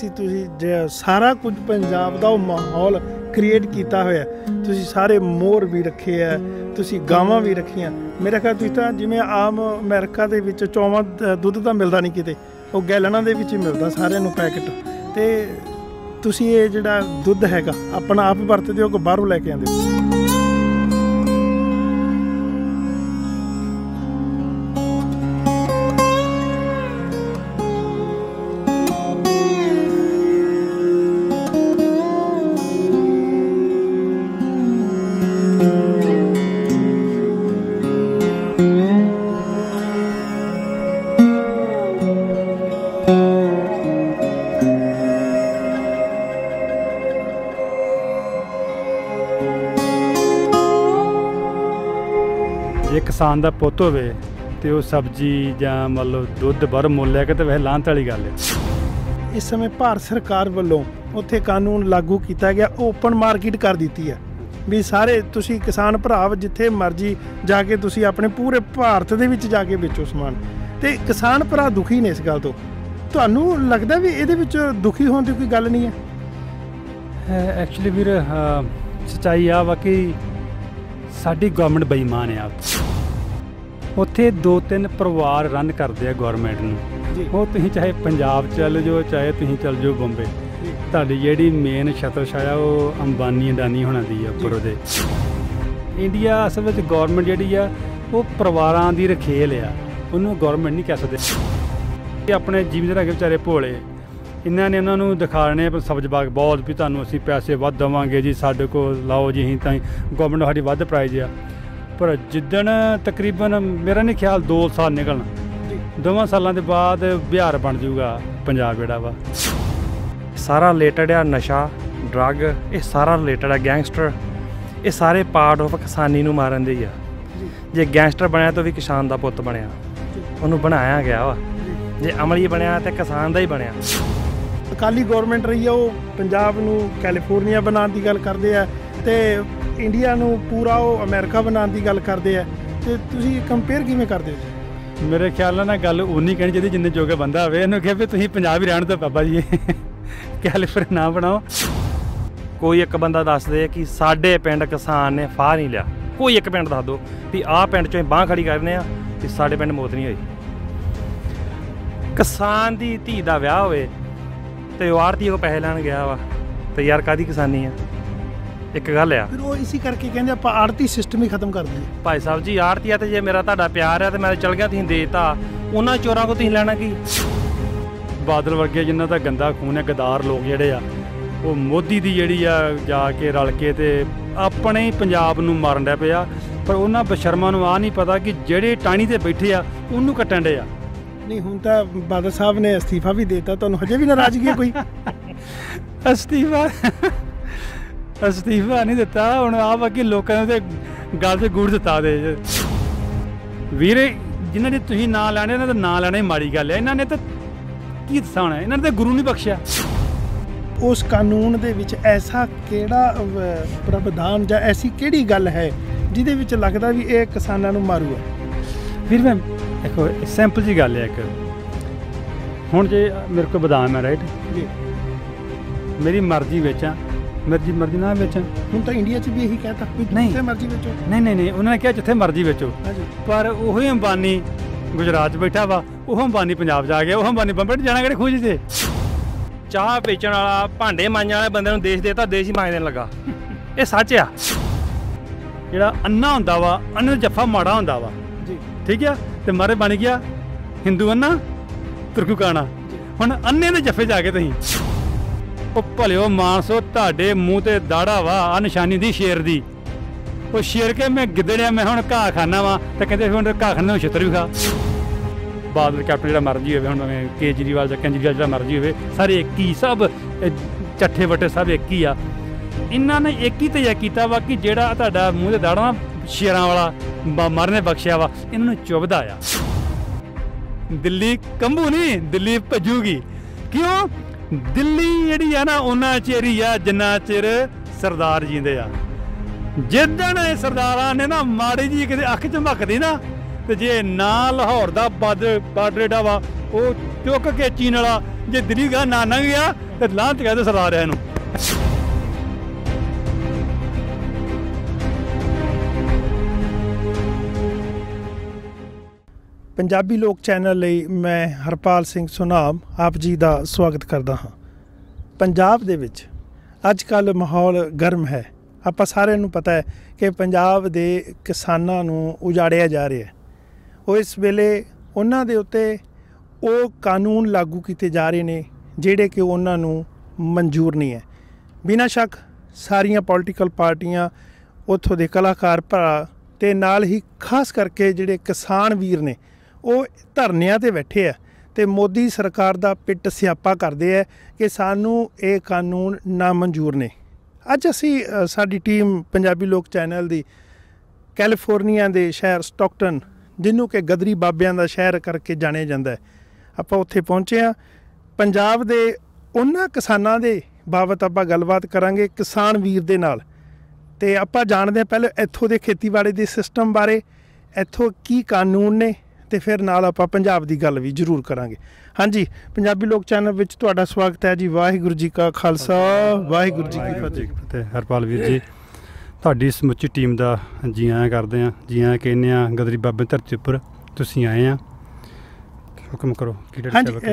ਸੀ ਤੁਸੀਂ ਸਾਰਾ ਕੁਝ ਪੰਜਾਬ ਦਾ ਉਹ ਮਾਹੌਲ ਕ੍ਰੀਏਟ ਕੀਤਾ ਹੋਇਆ ਤੁਸੀਂ ਸਾਰੇ ਮੋਰ ਵੀ ਰੱਖੇ ਆ ਤੁਸੀਂ ਗਾਵਾਂ ਵੀ ਰੱਖੀਆਂ ਮੇਰੇ ਖਿਆਲ ਤੁਸੀਂ ਤਾਂ ਜਿਵੇਂ ਆਮ ਅਮਰੀਕਾ ਦੇ ਵਿੱਚ ਚੌਵਾਂ ਦੁੱਧ ਤਾਂ ਮਿਲਦਾ ਨਹੀਂ ਕਿਤੇ ਉਹ ਗੈਲਨਾਂ ਦੇ ਵਿੱਚ ਹੀ ਮਿਲਦਾ ਸਾਰਿਆਂ ਨੂੰ ਪੈਕਟ ਤੇ ਤੁਸੀਂ ਇਹ ਜਿਹੜਾ ਦੁੱਧ ਹੈਗਾ ਆਪਣਾ ਆਪ ਵਰਤਦੇ ਹੋ ਕਿ ਬਾਹਰੋਂ ਲੈ ਕੇ ਆਉਂਦੇ ਹੋ ਕਿਸਾਨ ਦਾ ਪੁੱਤ ਹੋਵੇ ਤੇ ਉਹ ਸਬਜ਼ੀ ਜਾਂ ਮਤਲਬ ਦੁੱਧ ਬਰ ਮੁੱਲ ਲੈ ਕਿ ਤੇ ਵੇ ਲਾਂਤ ਵਾਲੀ ਗੱਲ ਹੈ ਇਸ ਸਮੇਂ ਭਾਰਤ ਸਰਕਾਰ ਵੱਲੋਂ ਉੱਥੇ ਕਾਨੂੰਨ ਲਾਗੂ ਕੀਤਾ ਗਿਆ ਓਪਨ ਮਾਰਕੀਟ ਕਰ ਦਿੱਤੀ ਹੈ ਵੀ ਸਾਰੇ ਤੁਸੀਂ ਕਿਸਾਨ ਭਰਾ ਜਿੱਥੇ ਮਰਜ਼ੀ ਜਾ ਕੇ ਤੁਸੀਂ ਆਪਣੇ ਪੂਰੇ ਭਾਰਤ ਦੇ ਵਿੱਚ ਜਾ ਕੇ ਵੇਚੋ ਸਮਾਨ ਤੇ ਕਿਸਾਨ ਭਰਾ ਦੁਖੀ ਨੇ ਇਸ ਗੱਲ ਤੋਂ ਤੁਹਾਨੂੰ ਲੱਗਦਾ ਵੀ ਇਹਦੇ ਵਿੱਚ ਦੁਖੀ ਹੋਣ ਦੀ ਕੋਈ ਗੱਲ ਨਹੀਂ ਹੈ ਐਕਚੁਅਲੀ ਵੀਰ ਸਚਾਈ ਆ ਵਾਕਈ ਸਾਡੀ ਗਵਰਨਮੈਂਟ ਬੇਈਮਾਨ ਹੈ ਆ ਉੱਥੇ ਦੋ ਤਿੰਨ ਪਰਿਵਾਰ ਰਨ ਕਰਦੇ ਆ ਗਵਰਨਮੈਂਟ ਨੂੰ ਉਹ ਤੁਸੀਂ ਚਾਹੇ ਪੰਜਾਬ ਚੱਲ ਜਾਓ ਚਾਹੇ ਤੁਸੀਂ ਚੱਲ ਜਾਓ ਬੰਬੇ ਤੁਹਾਡੀ ਜਿਹੜੀ ਮੇਨ ਛਤਰ ਛਾਇਆ ਉਹ ਅੰਬਾਨੀ ਅਡਾਨੀ ਹੋਣਾ ਦੀ ਆ ਉੱਪਰ ਉਹਦੇ ਇੰਡੀਆ ਅਸਲ ਵਿੱਚ ਗਵਰਨਮੈਂਟ ਜਿਹੜੀ ਆ ਉਹ ਪਰਿਵਾਰਾਂ ਦੀ ਰਖੇਲ ਆ ਉਹਨੂੰ ਗਵਰਨਮੈਂਟ ਨਹੀਂ ਕਹਿ ਸਕਦੇ ਇਹ ਆਪਣੇ ਜ਼ਿਮੀਂਦਾਰ ਅਗੇ ਵਿਚਾਰੇ ਭੋਲੇ ਇਹਨਾਂ ਨੇ ਉਹਨਾਂ ਨੂੰ ਦਿਖਾਣੇ ਪਰ ਸਬਜ਼ ਬਾਗ ਬਹੁਤ ਵੀ ਤੁਹਾਨੂੰ ਅਸੀਂ ਪੈਸੇ ਵੱਧ ਦਵਾਂਗੇ ਜੀ ਸਾਡੇ ਕੋਲ ਲਾਓ ਜੀ ਹੀ ਤਾਂ ਗਵਰਨਮੈਂਟ ਸਾਡੀ ਵੱਧ ਪ੍ਰਾਈਜ਼ ਆ ਪਰ ਜਿੱਦਣ ਤਕਰੀਬਨ ਮੇਰਾ ਨਹੀਂ ਖਿਆਲ 2 ਸਾਲ ਨਿਕਲਣ ਦੋਵਾਂ ਸਾਲਾਂ ਦੇ ਬਾਅਦ ਬਿਹਾਰ ਬਣ ਜਾਊਗਾ ਪੰਜਾਬ ਜਿਹੜਾ ਵਾ ਸਾਰਾ ਰਿਲੇਟਡ ਆ ਨਸ਼ਾ ਡਰੱਗ ਇਹ ਸਾਰਾ ਰਿਲੇਟਡ ਆ ਗੈਂਗਸਟਰ ਇਹ ਸਾਰੇ ਪਾਰਟ ਆਫ ਕਿਸਾਨੀ ਨੂੰ ਮਾਰਨ ਦੇ ਹੀ ਆ ਜੇ ਗੈਂਗਸਟਰ ਬਣਿਆ ਤਾਂ ਵੀ ਕਿਸਾਨ ਦਾ ਪੁੱਤ ਬਣਿਆ ਉਹਨੂੰ ਬਣਾਇਆ ਗਿਆ ਵਾ ਜੇ ਅਮਲੀ ਬਣਿਆ ਤਾਂ ਕਿਸਾਨ ਦਾ ਹੀ ਬਣਿਆ ਅਕਾਲੀ ਗਵਰਨਮੈਂਟ ਰਹੀ ਆ ਉਹ ਪੰਜਾਬ ਨੂੰ ਕੈਲੀਫੋਰਨੀਆ ਬਣਾਉਣ ਦੀ ਗੱਲ ਕਰਦੇ ਆ ਤੇ ਇੰਡੀਆ ਨੂੰ ਪੂਰਾ ਉਹ ਅਮਰੀਕਾ ਬਣਾਉਣ ਦੀ ਗੱਲ ਕਰਦੇ ਆ ਤੇ ਤੁਸੀਂ ਕੰਪੇਅਰ ਕਿਵੇਂ ਕਰਦੇ ਹੋ ਮੇਰੇ ਖਿਆਲ ਨਾਲ ਨਾ ਗੱਲ ਉਨੀ ਕਹਿਣੀ ਚਾਹੀਦੀ ਜਿੰਨੇ ਜੋਗੇ ਬੰਦਾ ਹੋਵੇ ਇਹਨੂੰ ਕਿਹਾ ਵੀ ਤੁਸੀਂ ਪੰਜਾਬ ਹੀ ਰਹਿਣ ਤੋਂ ਬਾਬਾ ਜੀ ਕੈਲੀਫੋਰਨੀਆ ਨਾ ਬਣਾਓ ਕੋਈ ਇੱਕ ਬੰਦਾ ਦੱਸ ਦੇ ਕਿ ਸਾਡੇ ਪਿੰਡ ਕਿਸਾਨ ਨੇ ਫਾਹ ਨਹੀਂ ਲਿਆ ਕੋਈ ਇੱਕ ਪਿੰਡ ਦੱਸ ਦਿਓ ਵੀ ਆਹ ਪਿੰਡ ਚੋਂ ਬਾਹ ਖੜੀ ਕਰਨੇ ਆ ਕਿ ਸਾਡੇ ਪਿੰਡ ਮੌਤ ਨਹੀਂ ਹੋਈ ਕਿਸਾਨ ਦੀ ਧੀ ਦਾ ਵਿਆਹ ਹੋਵੇ ਤੇ ਉਹ ਆਰਤੀ ਉਹ ਪੈਸੇ ਲੈਣ ਗਿਆ ਵਾ ਤੇ ਯਾਰ ਕਾਦੀ ਕਿਸਾਨੀ ਆ ਇੱਕ ਗੱਲ ਆ ਫਿਰ ਉਹ ਇਸੇ ਕਰਕੇ ਕਹਿੰਦੇ ਆਪਾਂ ਆੜਤੀ ਸਿਸਟਮ ਹੀ ਖਤਮ ਕਰ ਦਈਏ ਭਾਈ ਸਾਹਿਬ ਜੀ ਆੜਤੀ ਆ ਤੇ ਜੇ ਮੇਰਾ ਤੁਹਾਡਾ ਪਿਆਰ ਆ ਤੇ ਮੈਂ ਚਲ ਗਿਆ ਤੁਸੀਂ ਦੇਤਾ ਉਹਨਾਂ ਚੋਰਾਂ ਕੋ ਤੁਸੀਂ ਲੈਣਾ ਕੀ ਬਾਦਲ ਵਰਗੇ ਜਿਨ੍ਹਾਂ ਦਾ ਗੰਦਾ ਖੂਨ ਹੈ ਗਦਾਰ ਲੋਕ ਜਿਹੜੇ ਆ ਉਹ ਮੋਦੀ ਦੀ ਜਿਹੜੀ ਆ ਜਾ ਕੇ ਰਲ ਕੇ ਤੇ ਆਪਣੇ ਹੀ ਪੰਜਾਬ ਨੂੰ ਮਾਰਨ ਦੇ ਪਿਆ ਪਰ ਉਹਨਾਂ ਬਸ਼ਰਮਾਂ ਨੂੰ ਆ ਨਹੀਂ ਪਤਾ ਕਿ ਜਿਹੜੇ ਟਾਣੀ ਤੇ ਬੈਠੇ ਆ ਉਹਨੂੰ ਕੱਟਣ ਦੇ ਆ ਨਹੀਂ ਹੁਣ ਤਾਂ ਬਾਦਲ ਸਾਹਿਬ ਨੇ ਅਸਤੀਫਾ ਵੀ ਦੇਤਾ ਤੁਹਾਨੂੰ ਹਜੇ ਵੀ ਨਾਰਾਜ਼ਗੀ ਕੋਈ ਅਸਤੀਫਾ ਅਸਤੀਫਾ ਨਹੀਂ ਦਿੱਤਾ ਹੁਣ ਆ ਬਾਕੀ ਲੋਕਾਂ ਦੇ ਗੱਲ ਤੇ ਗੂੜ ਦਿੱਤਾ ਦੇ ਵੀਰੇ ਜਿਨ੍ਹਾਂ ਨੇ ਤੁਸੀਂ ਨਾਂ ਲੈਣੇ ਇਹਨਾਂ ਦਾ ਨਾਂ ਲੈਣੇ ਮਾੜੀ ਗੱਲ ਹੈ ਇਹਨਾਂ ਨੇ ਤਾਂ ਕੀ ਦਸਾਣਾ ਇਹਨਾਂ ਨੇ ਤਾਂ ਗੁਰੂ ਨਹੀਂ ਬਖਸ਼ਿਆ ਉਸ ਕਾਨੂੰਨ ਦੇ ਵਿੱਚ ਐਸਾ ਕਿਹੜਾ ਪ੍ਰਬਧਾਨ ਜਾਂ ਐਸੀ ਕਿਹੜੀ ਗੱਲ ਹੈ ਜਿਹਦੇ ਵਿੱਚ ਲੱਗਦਾ ਵੀ ਇਹ ਕਿਸਾਨਾਂ ਨੂੰ ਮਾਰੂ ਹੈ ਫਿਰ ਮੈਂ ਦੇਖੋ ਸੈਂਪਲ ਜੀ ਗੱਲ ਹੈ ਇੱਕ ਹੁਣ ਜੇ ਮੇਰੇ ਕੋਲ ਬਦਾਮ ਹੈ ਰਾਈਟ ਜੀ ਮੇਰੀ ਮਰਜ਼ੀ ਵਿੱਚ ਆ ਮਰਜ਼ੀ ਮਰਜ਼ੀ ਨਾਲ ਵਿੱਚ ਹੁਣ ਤਾਂ ਇੰਡੀਆ 'ਚ ਵੀ ਇਹੀ ਕਹਤਾ ਕਿ ਨਹੀਂ। ਜਿੱਥੇ ਮਰਜ਼ੀ ਵੇਚੋ ਨਹੀਂ ਨਹੀਂ ਨਹੀਂ ਉਹਨਾਂ ਨੇ ਕਿਹਾ ਜਿੱਥੇ ਮਰਜ਼ੀ ਵੇਚੋ ਪਰ ਉਹ ਹੀ ਅੰਬਾਨੀ ਗੁਜਰਾਤ 'ਚ ਬੈਠਾ ਵਾ ਉਹ ਅੰਬਾਨੀ ਪੰਜਾਬ ਜਾ ਗਿਆ ਉਹ ਅੰਬਾਨੀ ਬੰਬੇ ਜਾਣਾ ਕਿਹੜੇ ਖੋਜ ਤੇ ਚਾਹ ਵੇਚਣ ਵਾਲਾ ਭਾਂਡੇ ਮਾਂਜਣ ਵਾਲੇ ਬੰਦੇ ਨੂੰ ਦੇਸ਼ ਦੇਤਾ ਦੇਸ਼ ਹੀ ਦੇਣ ਲੱਗਾ ਇਹ ਸੱਚ ਆ ਜਿਹੜਾ ਅੰਨਾ ਹੁੰਦਾ ਵਾ ਅੰਨੇ ਜੱਫਾ ਮਾੜਾ ਹੁੰਦਾ ਵਾ ਜੀ ਠੀਕ ਆ ਤੇ ਮਾਰੇ ਬਣ ਗਿਆ ਹਿੰਦੂ ਅੰਨਾ ਤੁਰਕੂ ਕਾਣਾ ਹੁਣ ਅੰਨੇ ਦੇ ਜੱਫੇ ਜਾ ਕੇ ਤੁਸੀਂ ਉਹ ਭਲਿਓ ਮਾਨਸੋ ਤੁਹਾਡੇ ਮੂੰਹ ਤੇ ਦਾੜਾ ਵਾ ਆ ਨਿਸ਼ਾਨੀ ਦੀ ਸ਼ੇਰ ਦੀ ਉਹ ਸ਼ੇਰ ਕੇ ਮੈਂ ਗਿੱਦੜਿਆ ਮੈਂ ਹੁਣ ਘਾਹ ਖਾਣਾ ਵਾ ਤੇ ਕਹਿੰਦੇ ਹੁਣ ਘਾਹ ਖਾਣੇ ਨੂੰ ਛਤਰ ਵੀ ਖਾ ਬਾਦਲ ਕੈਪਟਨ ਜਿਹੜਾ ਮਰਜੀ ਹੋਵੇ ਹੁਣ ਮੈਂ ਕੇਜਰੀਵਾਲ ਜਾਂ ਕੇਜਰੀਵਾਲ ਜਿਹੜਾ ਮਰਜੀ ਹੋਵੇ ਸਾਰੇ ਇੱਕ ਹੀ ਸਭ ਚੱਠੇ ਵਟੇ ਸਭ ਇੱਕ ਹੀ ਆ ਇਹਨਾਂ ਨੇ ਇੱਕ ਹੀ ਤਿਆ ਕੀਤਾ ਵਾ ਕਿ ਜਿਹੜਾ ਤੁਹਾਡਾ ਮੂੰਹ ਤੇ ਦਾੜਾ ਸ਼ੇਰਾਂ ਵਾਲਾ ਮਰਨੇ ਬਖਸ਼ਿਆ ਵਾ ਇਹਨਾਂ ਨੂੰ ਚੁਬਦਾ ਆ ਦਿੱਲੀ ਕੰਬੂ ਨਹੀਂ ਦਿੱਲੀ ਭਜੂਗੀ ਕਿਉਂ ਦਿੱਲੀ ਜਿਹੜੀ ਆ ਨਾ ਉਹਨਾਂ ਚਿਰ ਹੀ ਆ ਜਿੰਨਾ ਚਿਰ ਸਰਦਾਰ ਜਿੰਦੇ ਆ ਜਿੱਦਣ ਇਹ ਸਰਦਾਰਾਂ ਨੇ ਨਾ ਮਾੜੀ ਜੀ ਕਿਤੇ ਅੱਖ ਝਮਕਦੀ ਨਾ ਤੇ ਜੇ ਨਾ ਲਾਹੌਰ ਦਾ ਬਾਡਰੇਡਾ ਵਾ ਉਹ ਚੁੱਕ ਕੇ ਚੀਨ ਵਾਲਾ ਜੇ ਦਿੱਲੀ ਦਾ ਨਾ ਗਿਆ ਤੇ ਲਾਂਤ ਕਹਦੇ ਸਰਦਾਰਿਆਂ ਇਹਨੂੰ ਪੰਜਾਬੀ ਲੋਕ ਚੈਨਲ ਲਈ ਮੈਂ ਹਰਪਾਲ ਸਿੰਘ ਸੁਨਾਮ ਆਪ ਜੀ ਦਾ ਸਵਾਗਤ ਕਰਦਾ ਹਾਂ ਪੰਜਾਬ ਦੇ ਵਿੱਚ ਅੱਜ ਕੱਲ ਮਾਹੌਲ ਗਰਮ ਹੈ ਆਪਾਂ ਸਾਰਿਆਂ ਨੂੰ ਪਤਾ ਹੈ ਕਿ ਪੰਜਾਬ ਦੇ ਕਿਸਾਨਾਂ ਨੂੰ ਉਜਾੜਿਆ ਜਾ ਰਿਹਾ ਹੈ ਉਹ ਇਸ ਵੇਲੇ ਉਹਨਾਂ ਦੇ ਉੱਤੇ ਉਹ ਕਾਨੂੰਨ ਲਾਗੂ ਕੀਤੇ ਜਾ ਰਹੇ ਨੇ ਜਿਹੜੇ ਕਿ ਉਹਨਾਂ ਨੂੰ ਮਨਜ਼ੂਰ ਨਹੀਂ ਹੈ ਬਿਨਾਂ ਸ਼ੱਕ ਸਾਰੀਆਂ ਪੋਲਿਟੀਕਲ ਪਾਰਟੀਆਂ ਉੱਥੋਂ ਦੇ ਕਲਾਕਾਰ ਭਰਾ ਤੇ ਨਾਲ ਹੀ ਖਾਸ ਕਰਕੇ ਜਿਹੜੇ ਕਿਸਾਨ ਵੀਰ ਨੇ ਉਹ ਧਰਨਿਆਂ ਤੇ ਬੈਠੇ ਆ ਤੇ ਮੋਦੀ ਸਰਕਾਰ ਦਾ ਪਿੱਟ ਸਿਆਪਾ ਕਰਦੇ ਆ ਕਿ ਸਾਨੂੰ ਇਹ ਕਾਨੂੰਨ ਨਾ ਮਨਜ਼ੂਰ ਨੇ ਅੱਜ ਅਸੀਂ ਸਾਡੀ ਟੀਮ ਪੰਜਾਬੀ ਲੋਕ ਚੈਨਲ ਦੀ ਕੈਲੀਫੋਰਨੀਆ ਦੇ ਸ਼ਹਿਰ ਸਟਾਕਟਨ ਜਿਹਨੂੰ ਕਿ ਗਦਰੀ ਬਾਬਿਆਂ ਦਾ ਸ਼ਹਿਰ ਕਰਕੇ ਜਾਣਿਆ ਜਾਂਦਾ ਹੈ ਆਪਾਂ ਉੱਥੇ ਪਹੁੰਚੇ ਆ ਪੰਜਾਬ ਦੇ ਉਹਨਾਂ ਕਿਸਾਨਾਂ ਦੇ ਬਾਬਤ ਆਪਾਂ ਗੱਲਬਾਤ ਕਰਾਂਗੇ ਕਿਸਾਨ ਵੀਰ ਦੇ ਨਾਲ ਤੇ ਆਪਾਂ ਜਾਣਦੇ ਆ ਪਹਿਲੇ ਇੱਥੋਂ ਦੇ ਖੇਤੀਬਾੜੀ ਦੇ ਸਿਸਟਮ ਬਾਰੇ ਇੱਥੋਂ ਕੀ ਕਾਨੂੰਨ ਨੇ ਤੇ ਫਿਰ ਨਾਲ ਆਪਾਂ ਪੰਜਾਬ ਦੀ ਗੱਲ ਵੀ ਜ਼ਰੂਰ ਕਰਾਂਗੇ ਹਾਂਜੀ ਪੰਜਾਬੀ ਲੋਕ ਚੈਨਲ ਵਿੱਚ ਤੁਹਾਡਾ ਸਵਾਗਤ ਹੈ ਜੀ ਵਾਹਿਗੁਰੂ ਜੀ ਕਾ ਖਾਲਸਾ ਵਾਹਿਗੁਰੂ ਜੀ ਕੀ ਫਤਿਹ ਹਰਪਾਲ ਵੀਰ ਜੀ ਤੁਹਾਡੀ ਸਮੁੱਚੀ ਟੀਮ ਦਾ ਜੀ ਆਇਆਂ ਕਰਦੇ ਆ ਜੀ ਆਇਆਂ ਕਹਿੰਦੇ ਆ ਗਦਰੀ ਬਾਬੇ ਧਰਤੀ ਉੱਪਰ ਤੁਸੀਂ ਆਏ ਆ ਹੁਕਮ ਕਰੋ ਹਾਂਜੀ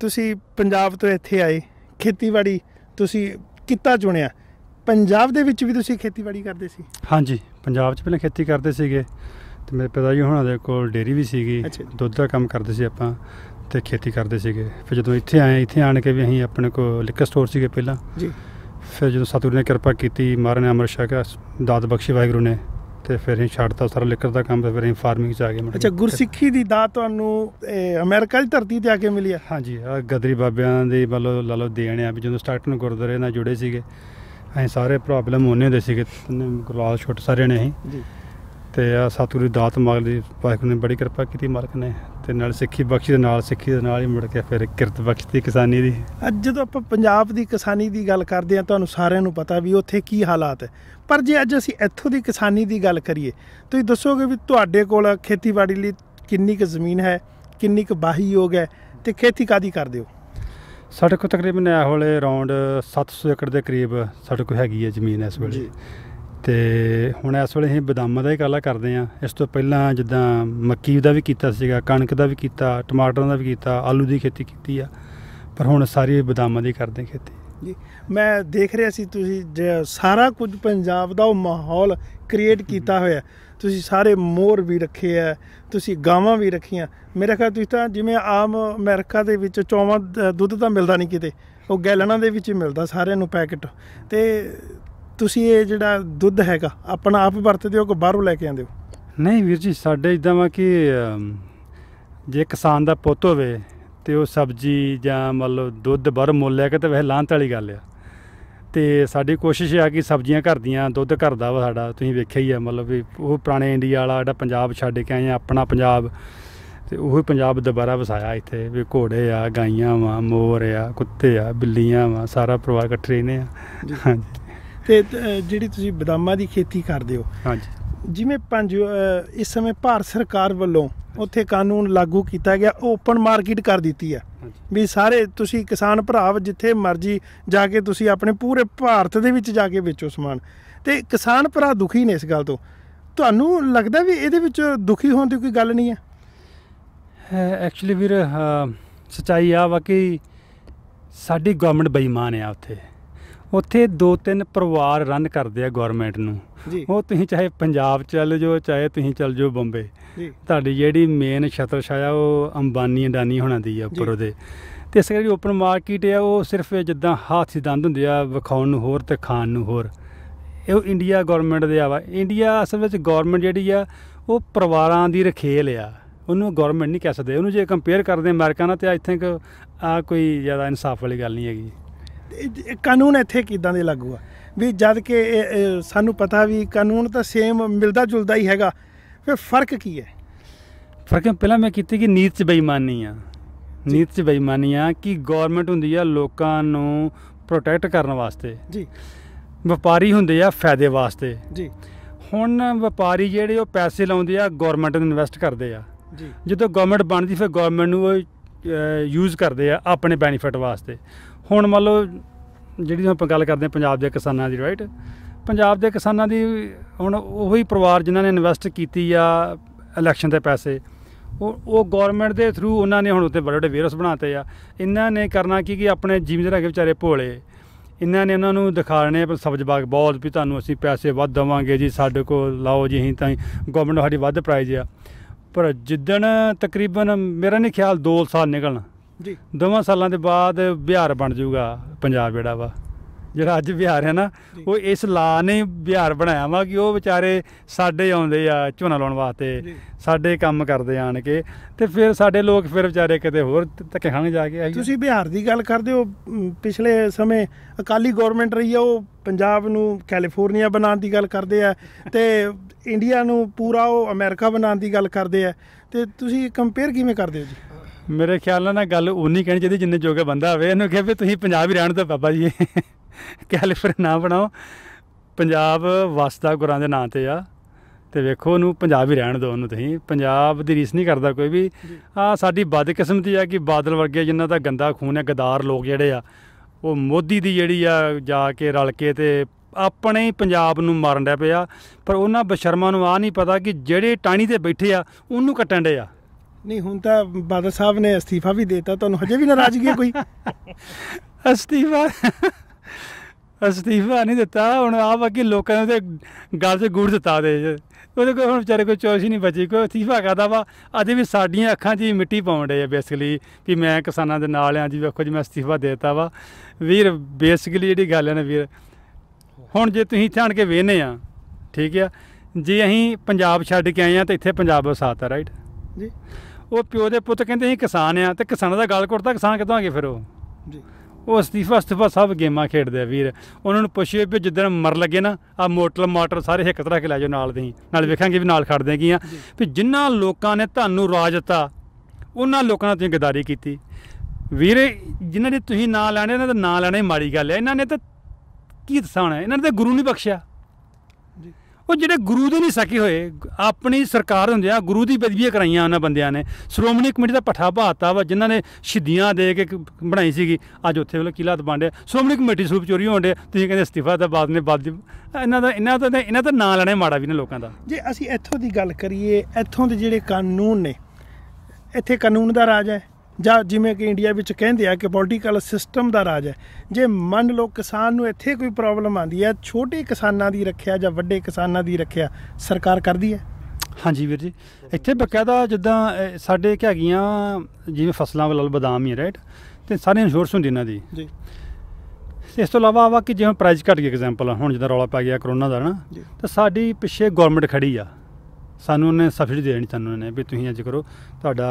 ਤੁਸੀਂ ਪੰਜਾਬ ਤੋਂ ਇੱਥੇ ਆਏ ਖੇਤੀਬਾੜੀ ਤੁਸੀਂ ਕਿੱਤਾ ਚੁਣਿਆ ਪੰਜਾਬ ਦੇ ਵਿੱਚ ਵੀ ਤੁਸੀਂ ਖੇਤੀਬਾੜੀ ਕਰਦੇ ਸੀ ਹਾਂਜੀ ਪੰਜਾਬ 'ਚ ਪਹਿਲਾਂ ਖੇਤੀ ਕਰਦੇ ਸੀਗੇ ਤੇ ਮੇਰੇ ਪਿਤਾ ਜੀ ਹੁਣਾਂ ਦੇ ਕੋਲ ਡੇਰੀ ਵੀ ਸੀਗੀ ਦੁੱਧ ਦਾ ਕੰਮ ਕਰਦੇ ਸੀ ਆਪਾਂ ਤੇ ਖੇਤੀ ਕਰਦੇ ਸੀਗੇ ਫਿਰ ਜਦੋਂ ਇੱਥੇ ਆਏ ਇੱਥੇ ਆਣ ਕੇ ਵੀ ਅਸੀਂ ਆਪਣੇ ਕੋਲ ਲਿਕਰ ਸਟੋਰ ਸੀਗੇ ਪਹਿਲਾਂ ਜੀ ਫਿਰ ਜਦੋਂ ਸਤਿਗੁਰੂ ਨੇ ਕਿਰਪਾ ਕੀਤੀ ਮਾਰਨੇ ਅਮਰ ਸ਼ਾਹ ਦਾਤ ਬਖਸ਼ੀ ਵਾਹਿਗੁਰੂ ਨੇ ਤੇ ਫਿਰ ਅਸੀਂ ਛੱਡਤਾ ਸਾਰਾ ਲਿਕਰ ਦਾ ਕੰਮ ਫਿਰ ਅਸੀਂ ਫਾਰਮਿੰਗ ਚ ਆ ਗਏ ਅੱਛਾ ਗੁਰਸਿੱਖੀ ਦੀ ਦਾਤ ਤੁਹਾਨੂੰ ਅਮਰੀਕਾ ਦੀ ਧਰਤੀ ਤੇ ਆ ਕੇ ਮਿਲੀ ਆ ਹਾਂਜੀ ਆ ਗਦਰੀ ਬਾਬਿਆਂ ਦੇ ਵੱਲੋਂ ਲਾ ਲਓ ਦੇਣ ਆ ਵੀ ਜਦੋਂ ਸਟਾਰਟ ਨੂੰ ਗੁਰਦੁਆਰੇ ਨਾਲ ਜੁੜੇ ਸੀਗੇ ਅਸੀਂ ਸਾਰੇ ਪ੍ਰੋਬਲਮ ਹੋਣੇ ਦੇ ਸੀਗੇ ਗੁਰਾਲ ਛੋਟ ਸਾਰੇ ਨੇ ਅਸੀਂ ਜੀ ਤੇ ਆ ਸਤਿਗੁਰੂ ਦਾਤ ਦਾਤ ਦੀ ਵਾਹਿਗੁਰੂ ਨੇ ਬੜੀ ਕਿਰਪਾ ਕੀਤੀ ਮਾਲਕ ਨੇ ਤੇ ਨਾਲ ਸਿੱਖੀ ਬਖਸ਼ੀ ਦੇ ਨਾਲ ਸਿੱਖੀ ਦੇ ਨਾਲ ਹੀ ਮੁੜ ਕੇ ਫਿਰ ਕਿਰਤ ਬਖਸ਼ਤੀ ਕਿਸਾਨੀ ਦੀ ਅੱਜ ਜਦੋਂ ਆਪਾਂ ਪੰਜਾਬ ਦੀ ਕਿਸਾਨੀ ਦੀ ਗੱਲ ਕਰਦੇ ਆ ਤੁਹਾਨੂੰ ਸਾਰਿਆਂ ਨੂੰ ਪਤਾ ਵੀ ਉੱਥੇ ਕੀ ਹਾਲਾਤ ਹੈ ਪਰ ਜੇ ਅੱਜ ਅਸੀਂ ਇੱਥੋਂ ਦੀ ਕਿਸਾਨੀ ਦੀ ਗੱਲ ਕਰੀਏ ਤੁਸੀਂ ਦੱਸੋਗੇ ਵੀ ਤੁਹਾਡੇ ਕੋਲ ਖੇਤੀਬਾੜੀ ਲਈ ਕਿੰਨੀ ਕੁ ਜ਼ਮੀਨ ਹੈ ਕਿੰਨੀ ਕੁ ਬਾਹੀ ਹੈ ਤੇ ਖੇਤੀ ਕਾਦੀ ਕਰਦੇ ਹੋ ਸਾਡੇ ਕੋਲ ਤਕਰੀਬਨ ਇਹ ਹੋਲੇ ਅਰਾਊਂਡ 700 ਏਕੜ ਦੇ ਕਰੀਬ ਸਾਡੇ ਕੋਲ ਹੈਗੀ ਹੈ ਜ਼ਮੀਨ ਇਸ ਵੇਲੇ ਤੇ ਹੁਣ ਇਸ ਵੇਲੇ ਅਸੀਂ ਬਦਾਮਾਂ ਦਾ ਹੀ ਕਾਲਾ ਕਰਦੇ ਆ ਇਸ ਤੋਂ ਪਹਿਲਾਂ ਜਿੱਦਾਂ ਮੱਕੀ ਦਾ ਵੀ ਕੀਤਾ ਸੀਗਾ ਕਣਕ ਦਾ ਵੀ ਕੀਤਾ ਟਮਾਟਰਾਂ ਦਾ ਵੀ ਕੀਤਾ ਆਲੂ ਦੀ ਖੇਤੀ ਕੀਤੀ ਆ ਪਰ ਹੁਣ ਸਾਰੀ ਬਦਾਮਾਂ ਦੀ ਕਰਦੇ ਖੇਤੀ ਜੀ ਮੈਂ ਦੇਖ ਰਿਹਾ ਸੀ ਤੁਸੀਂ ਸਾਰਾ ਕੁਝ ਪੰਜਾਬ ਦਾ ਉਹ ਮਾਹੌਲ ਕ੍ਰੀਏਟ ਕੀਤਾ ਹੋਇਆ ਤੁਸੀਂ ਸਾਰੇ ਮੋਰ ਵੀ ਰੱਖੇ ਆ ਤੁਸੀਂ ਗਾਵਾਂ ਵੀ ਰੱਖੀਆਂ ਮੇਰੇ ਖਿਆਲ ਤੁਸੀਂ ਤਾਂ ਜਿਵੇਂ ਆਮ ਅਮਰੀਕਾ ਦੇ ਵਿੱਚ ਚੌਵਾਂ ਦੁੱਧ ਤਾਂ ਮਿਲਦਾ ਨਹੀਂ ਕਿਤੇ ਉਹ ਗੈਲਨਾਂ ਦੇ ਵਿੱਚ ਹੀ ਮਿਲਦਾ ਸਾਰਿਆਂ ਨੂੰ ਪੈਕਟ ਤੇ ਤੁਸੀਂ ਇਹ ਜਿਹੜਾ ਦੁੱਧ ਹੈਗਾ ਆਪਣਾ ਆਪ ਵਰਤਦੇ ਹੋ ਕਿ ਬਾਹਰੋਂ ਲੈ ਕੇ ਆਉਂਦੇ ਹੋ ਨਹੀਂ ਵੀਰ ਜੀ ਸਾਡੇ ਇਦਾਂ ਵਾ ਕਿ ਜੇ ਕਿਸਾਨ ਦਾ ਪੁੱਤ ਹੋਵੇ ਤੇ ਉਹ ਸਬਜ਼ੀ ਜਾਂ ਮਤਲਬ ਦੁੱਧ ਬਰ ਮੁੱਲ ਲੈ ਕਿ ਤੇ ਵੈਸੇ ਲਾਂਤ ਵਾਲੀ ਗੱਲ ਆ ਤੇ ਸਾਡੀ ਕੋਸ਼ਿਸ਼ ਆ ਕਿ ਸਬਜ਼ੀਆਂ ਘਰ ਦੀਆਂ ਦੁੱਧ ਘਰ ਦਾ ਵਾ ਸਾਡਾ ਤੁਸੀਂ ਵੇਖਿਆ ਹੀ ਆ ਮਤਲਬ ਉਹ ਪੁਰਾਣੇ ਇੰਡੀਆ ਵਾਲਾ ਜਿਹੜਾ ਪੰਜਾਬ ਛੱਡ ਕੇ ਆਏ ਆ ਆਪਣਾ ਪੰਜਾਬ ਤੇ ਉਹ ਹੀ ਪੰਜਾਬ ਦੁਬਾਰਾ ਵਸਾਇਆ ਇੱਥੇ ਵੀ ਘੋੜੇ ਆ ਗਾਈਆਂ ਵਾ ਮੋਰ ਆ ਕੁੱਤੇ ਆ ਬਿੱਲੀਆਂ ਵਾ ਸਾਰਾ ਪਰਿਵਾਰ ਇਕੱਠੇ ਰਹਿੰਦੇ ਆ ਹਾਂਜੀ ਤੇ ਜਿਹੜੀ ਤੁਸੀਂ ਬਦਾਮਾਂ ਦੀ ਖੇਤੀ ਕਰਦੇ ਹੋ ਹਾਂਜੀ ਜਿਵੇਂ ਪੰਜ ਇਸ ਸਮੇਂ ਭਾਰਤ ਸਰਕਾਰ ਵੱਲੋਂ ਉੱਥੇ ਕਾਨੂੰਨ ਲਾਗੂ ਕੀਤਾ ਗਿਆ ਓਪਨ ਮਾਰਕੀਟ ਕਰ ਦਿੱਤੀ ਆ ਵੀ ਸਾਰੇ ਤੁਸੀਂ ਕਿਸਾਨ ਭਰਾ ਜਿੱਥੇ ਮਰਜੀ ਜਾ ਕੇ ਤੁਸੀਂ ਆਪਣੇ ਪੂਰੇ ਭਾਰਤ ਦੇ ਵਿੱਚ ਜਾ ਕੇ ਵੇਚੋ ਸਮਾਨ ਤੇ ਕਿਸਾਨ ਭਰਾ ਦੁਖੀ ਨੇ ਇਸ ਗੱਲ ਤੋਂ ਤੁਹਾਨੂੰ ਲੱਗਦਾ ਵੀ ਇਹਦੇ ਵਿੱਚ ਦੁਖੀ ਹੋਣ ਦੀ ਕੋਈ ਗੱਲ ਨਹੀਂ ਹੈ ਐਕਚੁਅਲੀ ਵੀਰ ਸਚਾਈ ਆ ਵਾ ਕਿ ਸਾਡੀ ਗਵਰਨਮੈਂਟ ਬੇਈਮਾਨ ਆ ਉੱਥੇ ਉੱਥੇ ਦੋ ਤਿੰਨ ਪਰਿਵਾਰ ਰਨ ਕਰਦੇ ਆ ਗਵਰਨਮੈਂਟ ਨੂੰ ਉਹ ਤੁਸੀਂ ਚਾਹੇ ਪੰਜਾਬ ਚੱਲ ਜਾਓ ਚਾਹੇ ਤੁਸੀਂ ਚੱਲ ਜਾਓ ਬੰਬੇ ਤੁਹਾਡੀ ਜਿਹੜੀ ਮੇਨ ਛਤਰ ਛਾਇਆ ਉਹ ਅੰਬਾਨੀ ਅਡਾਨੀ ਹੋਣਾ ਦੀ ਆ ਉੱਪਰ ਉਹਦੇ ਤੇ ਇਸ ਕਰਕੇ ਓਪਨ ਮਾਰਕੀਟ ਆ ਉਹ ਸਿਰਫ ਜਿੱਦਾਂ ਹਾਥੀ ਦੰਦ ਹੁੰਦੇ ਆ ਵਿਖਾਉਣ ਨੂੰ ਹੋਰ ਤੇ ਖਾਣ ਨੂੰ ਹੋਰ ਇਹ ਇੰਡੀਆ ਗਵਰਨਮੈਂਟ ਦੇ ਆਵਾ ਇੰਡੀਆ ਅਸਲ ਵਿੱਚ ਗਵਰਨਮੈਂਟ ਜਿਹੜੀ ਆ ਉਹ ਪਰਿਵਾਰਾਂ ਦੀ ਰਖੇਲ ਆ ਉਹਨੂੰ ਗਵਰਨਮੈਂਟ ਨਹੀਂ ਕਹਿ ਸਕਦੇ ਉਹਨੂੰ ਜੇ ਕੰਪੇਅਰ ਕਰਦੇ ਅਮਰੀਕਾ ਨਾਲ ਤੇ ਆਈ ਥਿੰਕ ਆ ਕੋਈ ਜ਼ਿਆਦਾ ਇਨਸਾਫ ਵਾਲੀ ਗੱਲ ਨਹੀਂ ਹੈਗੀ ਕਾਨੂੰਨ ਇੱਥੇ ਕਿਦਾਂ ਦੇ ਲਾਗੂ ਆ ਵੀ ਜਦ ਕਿ ਸਾਨੂੰ ਪਤਾ ਵੀ ਕਾਨੂੰਨ ਤਾਂ ਸੇਮ ਮਿਲਦਾ ਜੁਲਦਾ ਹੀ ਹੈਗਾ ਫਿਰ ਫਰਕ ਕੀ ਹੈ ਫਰਕ ਪਹਿਲਾਂ ਮੈਂ ਕੀਤੀ ਕਿ ਨੀਤ 'ਚ ਬੇਈਮਾਨੀ ਆ ਨੀਤ 'ਚ ਬੇਈਮਾਨੀ ਆ ਕਿ ਗਵਰਨਮੈਂਟ ਹੁੰਦੀ ਆ ਲੋਕਾਂ ਨੂੰ ਪ੍ਰੋਟੈਕਟ ਕਰਨ ਵਾਸਤੇ ਜੀ ਵਪਾਰੀ ਹੁੰਦੇ ਆ ਫਾਇਦੇ ਵਾਸਤੇ ਜੀ ਹੁਣ ਵਪਾਰੀ ਜਿਹੜੇ ਉਹ ਪੈਸੇ ਲਾਉਂਦੇ ਆ ਗਵਰਨਮੈਂਟ ਨੂੰ ਇਨਵੈਸਟ ਕਰਦੇ ਆ ਜੀ ਜਦੋਂ ਗਵਰਨਮੈਂਟ ਬਣਦੀ ਫਿਰ ਗਵਰਨਮੈਂਟ ਨੂੰ ਉਹ ਯੂਜ਼ ਕਰਦੇ ਆ ਆਪਣੇ ਬੈਨੀਫਿਟ ਵਾਸਤੇ ਹੁਣ ਮੰਨ ਲਓ ਜਿਹੜੀ ਆਪਾਂ ਗੱਲ ਕਰਦੇ ਹਾਂ ਪੰਜਾਬ ਦੇ ਕਿਸਾਨਾਂ ਦੀ ਰਾਈਟ ਪੰਜਾਬ ਦੇ ਕਿਸਾਨਾਂ ਦੀ ਹੁਣ ਉਹੀ ਪਰਿਵਾਰ ਜਿਨ੍ਹਾਂ ਨੇ ਇਨਵੈਸਟ ਕੀਤੀ ਆ ਇਲੈਕਸ਼ਨ ਦੇ ਪੈਸੇ ਉਹ ਉਹ ਗਵਰਨਮੈਂਟ ਦੇ ਥਰੂ ਉਹਨਾਂ ਨੇ ਹੁਣ ਉੱਤੇ ਬੜੇ ਬੜੇ ਵੇਰਸ ਬਣਾਤੇ ਆ ਇਹਨਾਂ ਨੇ ਕਰਨਾ ਕੀ ਕਿ ਆਪਣੇ ਜ਼ਿਮੀਂਦਾਰ ਹੈਗੇ ਵਿਚਾਰੇ ਭੋਲੇ ਇਹਨਾਂ ਨੇ ਉਹਨਾਂ ਨੂੰ ਦਿਖਾਣੇ ਸਬਜ਼ ਬਾਗ ਬਹੁਤ ਵੀ ਤੁਹਾਨੂੰ ਅਸੀਂ ਪੈਸੇ ਵੱਧ ਦਵਾਂਗੇ ਜੀ ਸਾਡੇ ਕੋਲ ਲਾਓ ਜੀ ਹੀ ਤਾਂ ਗਵਰਨਮੈਂਟ ਸਾਡੀ ਵੱਧ ਪ੍ਰਾਈਜ਼ ਆ ਪਰ ਜਿੱਦਣ ਤਕਰੀਬਨ ਮੇਰਾ ਨਹੀਂ ਖਿਆਲ 2 ਸਾਲ ਨਿਕਲਣਾ ਜੀ ਦੋਵਾਂ ਸਾਲਾਂ ਦੇ ਬਾਅਦ ਬਿਹਾਰ ਬਣ ਜਾਊਗਾ ਪੰਜਾਬ ਜਿਹੜਾ ਵਾ ਜਿਹੜਾ ਅੱਜ ਬਿਹਾਰ ਹੈ ਨਾ ਉਹ ਇਸ ਲਾ ਨੇ ਬਿਹਾਰ ਬਣਾਇਆ ਵਾ ਕਿ ਉਹ ਵਿਚਾਰੇ ਸਾਡੇ ਆਉਂਦੇ ਆ ਝੋਨਾ ਲਾਉਣ ਵਾਸਤੇ ਸਾਡੇ ਕੰਮ ਕਰਦੇ ਆਣ ਕੇ ਤੇ ਫਿਰ ਸਾਡੇ ਲੋਕ ਫਿਰ ਵਿਚਾਰੇ ਕਿਤੇ ਹੋਰ ਧੱਕੇ ਖਾਣ ਜਾ ਕੇ ਆਈ ਤੁਸੀਂ ਬਿਹਾਰ ਦੀ ਗੱਲ ਕਰਦੇ ਹੋ ਪਿਛਲੇ ਸਮੇਂ ਅਕਾਲੀ ਗਵਰਨਮੈਂਟ ਰਹੀ ਆ ਉਹ ਪੰਜਾਬ ਨੂੰ ਕੈਲੀਫੋਰਨੀਆ ਬਣਾਉਣ ਦੀ ਗੱਲ ਕਰਦੇ ਆ ਤੇ ਇੰਡੀਆ ਨੂੰ ਪੂਰਾ ਉਹ ਅਮਰੀਕਾ ਬਣਾਉਣ ਦੀ ਗੱਲ ਕਰਦੇ ਆ ਤੇ ਤੁਸੀਂ ਕੰਪੇਅਰ ਕਿਵੇਂ ਕਰਦੇ ਹੋ ਜੀ ਮੇਰੇ ਖਿਆਲ ਨਾਲ ਨਾ ਗੱਲ ਉਨੀ ਕਹਿਣੀ ਚਾਹੀਦੀ ਜਿੰਨੇ ਜੋਗੇ ਬੰਦਾ ਹੋਵੇ ਇਹਨੂੰ ਕਿਹਾ ਵੀ ਤੁਸੀਂ ਪੰਜਾਬ ਹੀ ਰਹਿਣ ਦਿਓ ਬਾਬਾ ਜੀ ਕੈਲੀਫੋਰਨੀਆ ਨਾ ਬਣਾਓ ਪੰਜਾਬ ਵਸਦਾ ਗੁਰਾਂ ਦੇ ਨਾਂ ਤੇ ਆ ਤੇ ਵੇਖੋ ਉਹਨੂੰ ਪੰਜਾਬ ਹੀ ਰਹਿਣ ਦਿਓ ਉਹਨੂੰ ਤੁਸੀਂ ਪੰਜਾਬ ਦੀ ਰੀਸ ਨਹੀਂ ਕਰਦਾ ਕੋਈ ਵੀ ਆ ਸਾਡੀ ਬਦਕਿਸਮਤੀ ਆ ਕਿ ਬਾਦਲ ਵਰਗੇ ਜਿਨ੍ਹਾਂ ਦਾ ਗੰਦਾ ਖੂਨ ਹੈ ਗਦਾਰ ਲੋਕ ਜਿਹੜੇ ਆ ਉਹ ਮੋਦੀ ਦੀ ਜਿਹੜੀ ਆ ਜਾ ਕੇ ਰਲ ਕੇ ਤੇ ਆਪਣੇ ਪੰਜਾਬ ਨੂੰ ਮਾਰਨ ਡਿਆ ਪਿਆ ਪਰ ਉਹਨਾਂ ਬਸ਼ਰਮਾਂ ਨੂੰ ਆ ਨਹੀਂ ਪਤਾ ਕਿ ਜਿਹੜੇ ਟਾਣੀ ਤੇ ਬੈਠੇ ਆ ਉਹਨੂੰ ਕੱਟਣ ਡੇ ਆ ਨਹੀਂ ਹੁਣ ਤਾਂ ਬਾਦਲ ਸਾਹਿਬ ਨੇ ਅਸਤੀਫਾ ਵੀ ਦਿੱਤਾ ਤੁਹਾਨੂੰ ਹਜੇ ਵੀ ਨਾਰਾਜ਼ਗੀ ਹੈ ਕੋਈ ਅਸਤੀਫਾ ਅਸਤੀਫਾ ਨਹੀਂ ਦਿੱਤਾ ਹੁਣ ਆਪ ਅੱਗੇ ਲੋਕਾਂ ਦੇ ਗੱਲ 'ਚ ਗੂੜ ਦਿੱਤਾ ਦੇ ਉਹਦੇ ਕੋਲ ਹੁਣ ਵਿਚਾਰੇ ਕੋਈ ਚੋਇਸ ਹੀ ਨਹੀਂ ਬਚੀ ਕੋਈ ਅਸਤੀਫਾ ਕਰਦਾ ਵਾ ਅਜੇ ਵੀ ਸਾਡੀਆਂ ਅੱਖਾਂ 'ਚ ਹੀ ਮਿੱਟੀ ਪਾਉਣ ਡੇ ਆ ਬੇਸਿਕਲੀ ਕਿ ਮੈਂ ਕਿਸਾਨਾਂ ਦੇ ਨਾਲ ਆ ਜੀ ਵੇਖੋ ਜੀ ਮੈਂ ਅਸਤੀਫਾ ਦਿੱਤਾ ਵਾ ਵੀਰ ਬੇਸਿਕਲੀ ਜਿਹੜੀ ਗੱਲ ਹੈ ਨਾ ਵੀਰ ਹੁਣ ਜੇ ਤੁਸੀਂ ਇੱਥੇ ਕੇ ਵੇਨੇ ਆ ਠੀਕ ਆ ਜੇ ਅਸੀਂ ਪੰਜਾਬ ਛੱਡ ਕੇ ਆਏ ਆ ਤਾਂ ਇੱਥੇ ਪੰਜਾਬ ਵਸਾਤਾ ਰਾਈਟ ਜੀ ਉਹ ਪਿਓ ਦੇ ਪੁੱਤ ਕਹਿੰਦੇ ਸੀ ਕਿਸਾਨ ਆ ਤੇ ਕਿਸਾਨਾਂ ਦਾ ਗੱਲ ਘੁੱਟਦਾ ਕਿਸਾਨ ਕਿਦਾਂ ਆਗੇ ਫਿਰ ਉਹ ਜੀ ਉਹ ਅਸਤੀਫਾ ਅਸਤੀਫਾ ਸਭ ਗੇਮਾਂ ਖੇਡਦੇ ਆ ਵੀਰ ਉਹਨਾਂ ਨੂੰ ਪੁੱਛਿਓ ਵੀ ਜਿੱਦਣ ਮਰ ਲੱਗੇ ਨਾ ਆ ਮੋਟਲ ਮਾਟਰ ਸਾਰੇ ਇੱਕ ਤਰ੍ਹਾਂ ਕੇ ਲੈ ਜਾਓ ਨਾਲ ਦੇ ਨਾਲ ਵੇਖਾਂਗੇ ਵੀ ਨਾਲ ਖੜਦੇ ਕੀ ਆ ਵੀ ਜਿਨ੍ਹਾਂ ਲੋਕਾਂ ਨੇ ਤੁਹਾਨੂੰ ਰਾਜ ਦਿੱਤਾ ਉਹਨਾਂ ਲੋਕਾਂ ਨਾਲ ਤੁਸੀਂ ਗਦਾਰੀ ਕੀਤੀ ਵੀਰ ਜਿਨ੍ਹਾਂ ਦੇ ਤੁਸੀਂ ਨਾਂ ਲੈਣੇ ਇਹਨਾਂ ਦਾ ਨਾਂ ਲੈਣੇ ਮਾੜੀ ਗੱਲ ਹੈ ਇਹਨਾਂ ਨੇ ਤਾਂ ਕੀ ਦਸਾਣਾ ਇਹਨਾਂ ਨੇ ਤਾਂ ਗੁਰੂ ਨਹੀਂ ਬਖਸ਼ਿਆ ਉਹ ਜਿਹੜੇ ਗੁਰੂ ਦੇ ਨਹੀਂ ਸਕੇ ਹੋਏ ਆਪਣੀ ਸਰਕਾਰ ਹੁੰਦੇ ਆ ਗੁਰੂ ਦੀ ਬਦਬੀਆਂ ਕਰਾਈਆਂ ਉਹਨਾਂ ਬੰਦਿਆਂ ਨੇ ਸ਼੍ਰੋਮਣੀ ਕਮੇਟੀ ਦਾ ਪੱਠਾ ਭਾਤਾ ਵਾ ਜਿਨ੍ਹਾਂ ਨੇ ਸ਼ਿੱਧੀਆਂ ਦੇ ਕੇ ਬਣਾਈ ਸੀਗੀ ਅੱਜ ਉੱਥੇ ਵਾਲਾ ਕਿਲਾ ਦਬਾਂਡੇ ਸ਼੍ਰੋਮਣੀ ਕਮੇਟੀ ਸਰੂਪ ਚੋਰੀ ਹੋਣ ਦੇ ਤੁਸੀਂ ਕਹਿੰਦੇ ਅਸਤੀਫਾ ਦਾ ਬਾਦ ਨੇ ਬਾਦ ਇਹਨਾਂ ਦਾ ਇਹਨਾਂ ਦਾ ਇਹਨਾਂ ਦਾ ਨਾਂ ਲੈਣੇ ਮਾੜਾ ਵੀ ਨੇ ਲੋਕਾਂ ਦਾ ਜੇ ਅਸੀਂ ਇੱਥੋਂ ਦੀ ਗੱਲ ਕਰੀਏ ਇੱਥੋਂ ਦੇ ਜਿਹੜੇ ਕਾਨੂੰਨ ਨੇ ਇੱਥੇ ਕਾਨੂੰਨ ਦਾ ਰਾਜ ਹੈ ਜਾਂ ਜਿਵੇਂ ਕਿ ਇੰਡੀਆ ਵਿੱਚ ਕਹਿੰਦੇ ਆ ਕਿ ਪੋਲਿਟੀਕਲ ਸਿਸਟਮ ਦਾ ਰਾਜ ਹੈ ਜੇ ਮੰਨ ਲਓ ਕਿਸਾਨ ਨੂੰ ਇੱਥੇ ਕੋਈ ਪ੍ਰੋਬਲਮ ਆਂਦੀ ਹੈ ਛੋਟੇ ਕਿਸਾਨਾਂ ਦੀ ਰੱਖਿਆ ਜਾਂ ਵੱਡੇ ਕਿਸਾਨਾਂ ਦੀ ਰੱਖਿਆ ਸਰਕਾਰ ਕਰਦੀ ਹੈ ਹਾਂਜੀ ਵੀਰ ਜੀ ਇੱਥੇ ਬਕਾਇਦਾ ਜਿੱਦਾਂ ਸਾਡੇ ਕੀ ਹੈਗੀਆਂ ਜਿਵੇਂ ਫਸਲਾਂ ਵਾਲਾ ਬਦਾਮ ਹੀ ਰਾਈਟ ਤੇ ਸਾਰੇ ਇੰਸ਼ੋਰੈਂਸ ਹੁੰਦੀ ਇਹਨਾਂ ਦੀ ਜੀ ਇਸ ਤੋਂ ਇਲਾਵਾ ਆਵਾ ਕਿ ਜਿਵੇਂ ਪ੍ਰਾਈਸ ਘਟ ਗਿਆ ਐਗਜ਼ਾਮਪਲ ਹੁਣ ਜਦੋਂ ਰੌਲਾ ਪੈ ਗਿਆ ਕਰੋਨਾ ਦਾ ਨਾ ਤਾਂ ਸਾਡੀ ਪਿੱਛੇ ਗਵਰਨਮੈਂਟ ਖੜੀ ਆ ਸਾਨੂੰ ਉਹਨੇ ਸਬਸਿਡੀ ਦੇਣੀ ਤੁਹਾਨੂੰ ਉਹਨੇ ਵੀ ਤੁਸੀਂ ਅੱਜ ਕਰੋ ਤੁਹਾਡਾ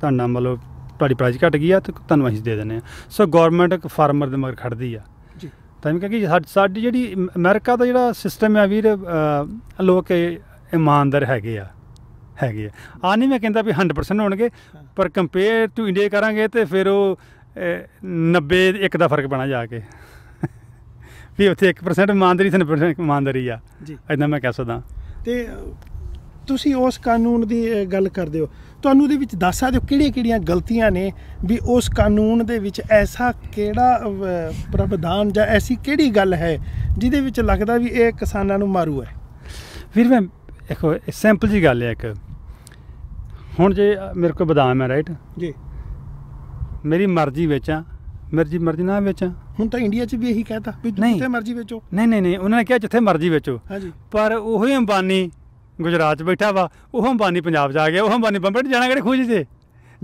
ਤੁਹਾਡਾ ਮਤਲਬ ਤੁਹਾਡੀ ਪ੍ਰਾਈਸ ਘਟ ਗਈ ਆ ਤੇ ਤੁਹਾਨੂੰ ਅਸੀਂ ਦੇ ਦਿੰਨੇ ਆ ਸੋ ਗਵਰਨਮੈਂਟ ਫਾਰਮਰ ਦੇ ਮਗਰ ਖੜਦੀ ਆ ਜੀ ਤਾਂ ਮੈਂ ਕਿ ਸਾਡੀ ਜਿਹੜੀ ਅਮਰੀਕਾ ਦਾ ਜਿਹੜਾ ਸਿਸਟਮ ਆ ਵੀਰ ਲੋਕ ਇਮਾਨਦਾਰ ਹੈਗੇ ਆ ਹੈਗੇ ਆ ਆ ਨਹੀਂ ਮੈਂ ਕਹਿੰਦਾ ਵੀ 100% ਹੋਣਗੇ ਪਰ ਕੰਪੇਅਰ ਟੂ ਇੰਡੀਆ ਕਰਾਂਗੇ ਤੇ ਫਿਰ ਉਹ 90 ਇੱਕ ਦਾ ਫਰਕ ਪੈਣਾ ਜਾ ਕੇ ਵੀ ਉੱਥੇ 1% ਇਮਾਨਦਾਰੀ ਸਨ ਇਮਾਨਦਾਰੀ ਆ ਜੀ ਐਦਾਂ ਮੈਂ ਕਹਿ ਸਕਦਾ ਤੇ ਤੁਸੀਂ ਉਸ ਕਾਨੂੰਨ ਦੀ ਗੱਲ ਕਰਦੇ ਹੋ ਤੁਹਾਨੂੰ ਉਹਦੇ ਵਿੱਚ ਦੱਸ ਸਕਦੇ ਹੋ ਕਿਹੜੀਆਂ-ਕਿਹੜੀਆਂ ਗਲਤੀਆਂ ਨੇ ਵੀ ਉਸ ਕਾਨੂੰਨ ਦੇ ਵਿੱਚ ਐਸਾ ਕਿਹੜਾ ਪ੍ਰਵਿਧਾਨ ਜਾਂ ਐਸੀ ਕਿਹੜੀ ਗੱਲ ਹੈ ਜਿਹਦੇ ਵਿੱਚ ਲੱਗਦਾ ਵੀ ਇਹ ਕਿਸਾਨਾਂ ਨੂੰ ਮਾਰੂ ਹੈ ਫਿਰ ਮੈਂ ਇੱਕ ਸੈਂਪਲ ਜੀ ਗੱਲ ਹੈ ਇੱਕ ਹੁਣ ਜੇ ਮੇਰੇ ਕੋਲ ਬਦਾਮ ਹੈ ਰਾਈਟ ਜੀ ਮੇਰੀ ਮਰਜ਼ੀ ਵਿੱਚ ਆ ਮਰਜ਼ੀ ਮਰਜ਼ੀ ਨਾ ਵਿੱਚ ਹੁਣ ਤਾਂ ਇੰਡੀਆ 'ਚ ਵੀ ਇਹੀ ਕਹਤਾ ਵੀ ਜਿੱਥੇ ਮਰਜ਼ੀ ਵਿੱਚੋ ਨਹੀਂ ਨਹੀਂ ਨਹੀਂ ਉਹਨਾਂ ਨੇ ਕਿਹਾ ਜਿੱਥੇ ਮਰਜ਼ੀ ਵਿੱਚੋ ਹਾਂਜੀ ਪਰ ਉਹ ਹੀ ਅੰਬਾਨੀ ਗੁਜਰਾਤ 'ਚ ਬੈਠਾ ਵਾ ਉਹ ਅੰਬਾਨੀ ਪੰਜਾਬ ਜਾ ਗਿਆ ਉਹ ਅੰਬਾਨੀ ਬੰਬੇ ਜਾਣਾ ਕਿਹੜੇ ਖੋਜ ਤੇ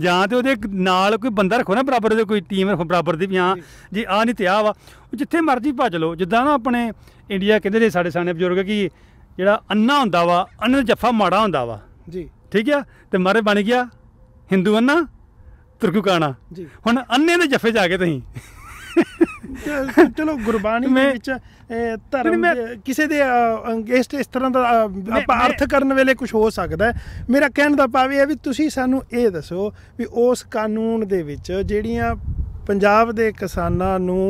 ਜਾਂ ਤੇ ਉਹਦੇ ਨਾਲ ਕੋਈ ਬੰਦਾ ਰੱਖੋ ਨਾ ਬਰਾਬਰ ਦੇ ਕੋਈ ਟੀਮ ਰੱਖੋ ਬਰਾਬਰ ਦੀ ਵੀ ਹਾਂ ਜੀ ਆ ਨਹੀਂ ਤੇ ਆ ਵਾ ਜਿੱਥੇ ਮਰਜ਼ੀ ਭੱਜ ਲਓ ਜਿੱਦਾਂ ਨਾ ਆਪਣੇ ਇੰਡੀਆ ਕਹਿੰਦੇ ਨੇ ਸਾਡੇ ਸਾਨੇ ਬਜ਼ੁਰਗ ਕਿ ਜਿਹੜਾ ਅੰਨਾ ਹੁੰਦਾ ਵਾ ਅੰਨ ਜੱਫਾ ਮਾੜਾ ਹੁੰਦਾ ਵਾ ਜੀ ਠੀਕ ਆ ਤੇ ਮਾਰੇ ਬਣ ਗਿਆ ਹਿੰਦੂ ਅੰਨਾ ਤੁਰਕੂ ਕਾਣਾ ਜੀ ਹੁਣ ਅੰਨੇ ਦੇ ਜੱਫੇ ਜਾ ਕੇ ਤਹੀਂ ਚਲੋ ਗੁਰਬਾਣੀ ਦੇ ਵਿੱਚ ਧਰਮ ਕਿਸੇ ਦੇ ਅੰਗੇਸਟ ਇਸ ਤਰ੍ਹਾਂ ਦਾ ਆਪਾਂ ਅਰਥ ਕਰਨ ਵੇਲੇ ਕੁਝ ਹੋ ਸਕਦਾ ਮੇਰਾ ਕਹਿਣ ਦਾ ਭਾਵ ਇਹ ਹੈ ਵੀ ਤੁਸੀਂ ਸਾਨੂੰ ਇਹ ਦੱਸੋ ਵੀ ਉਸ ਕਾਨੂੰਨ ਦੇ ਵਿੱਚ ਜਿਹੜੀਆਂ ਪੰਜਾਬ ਦੇ ਕਿਸਾਨਾਂ ਨੂੰ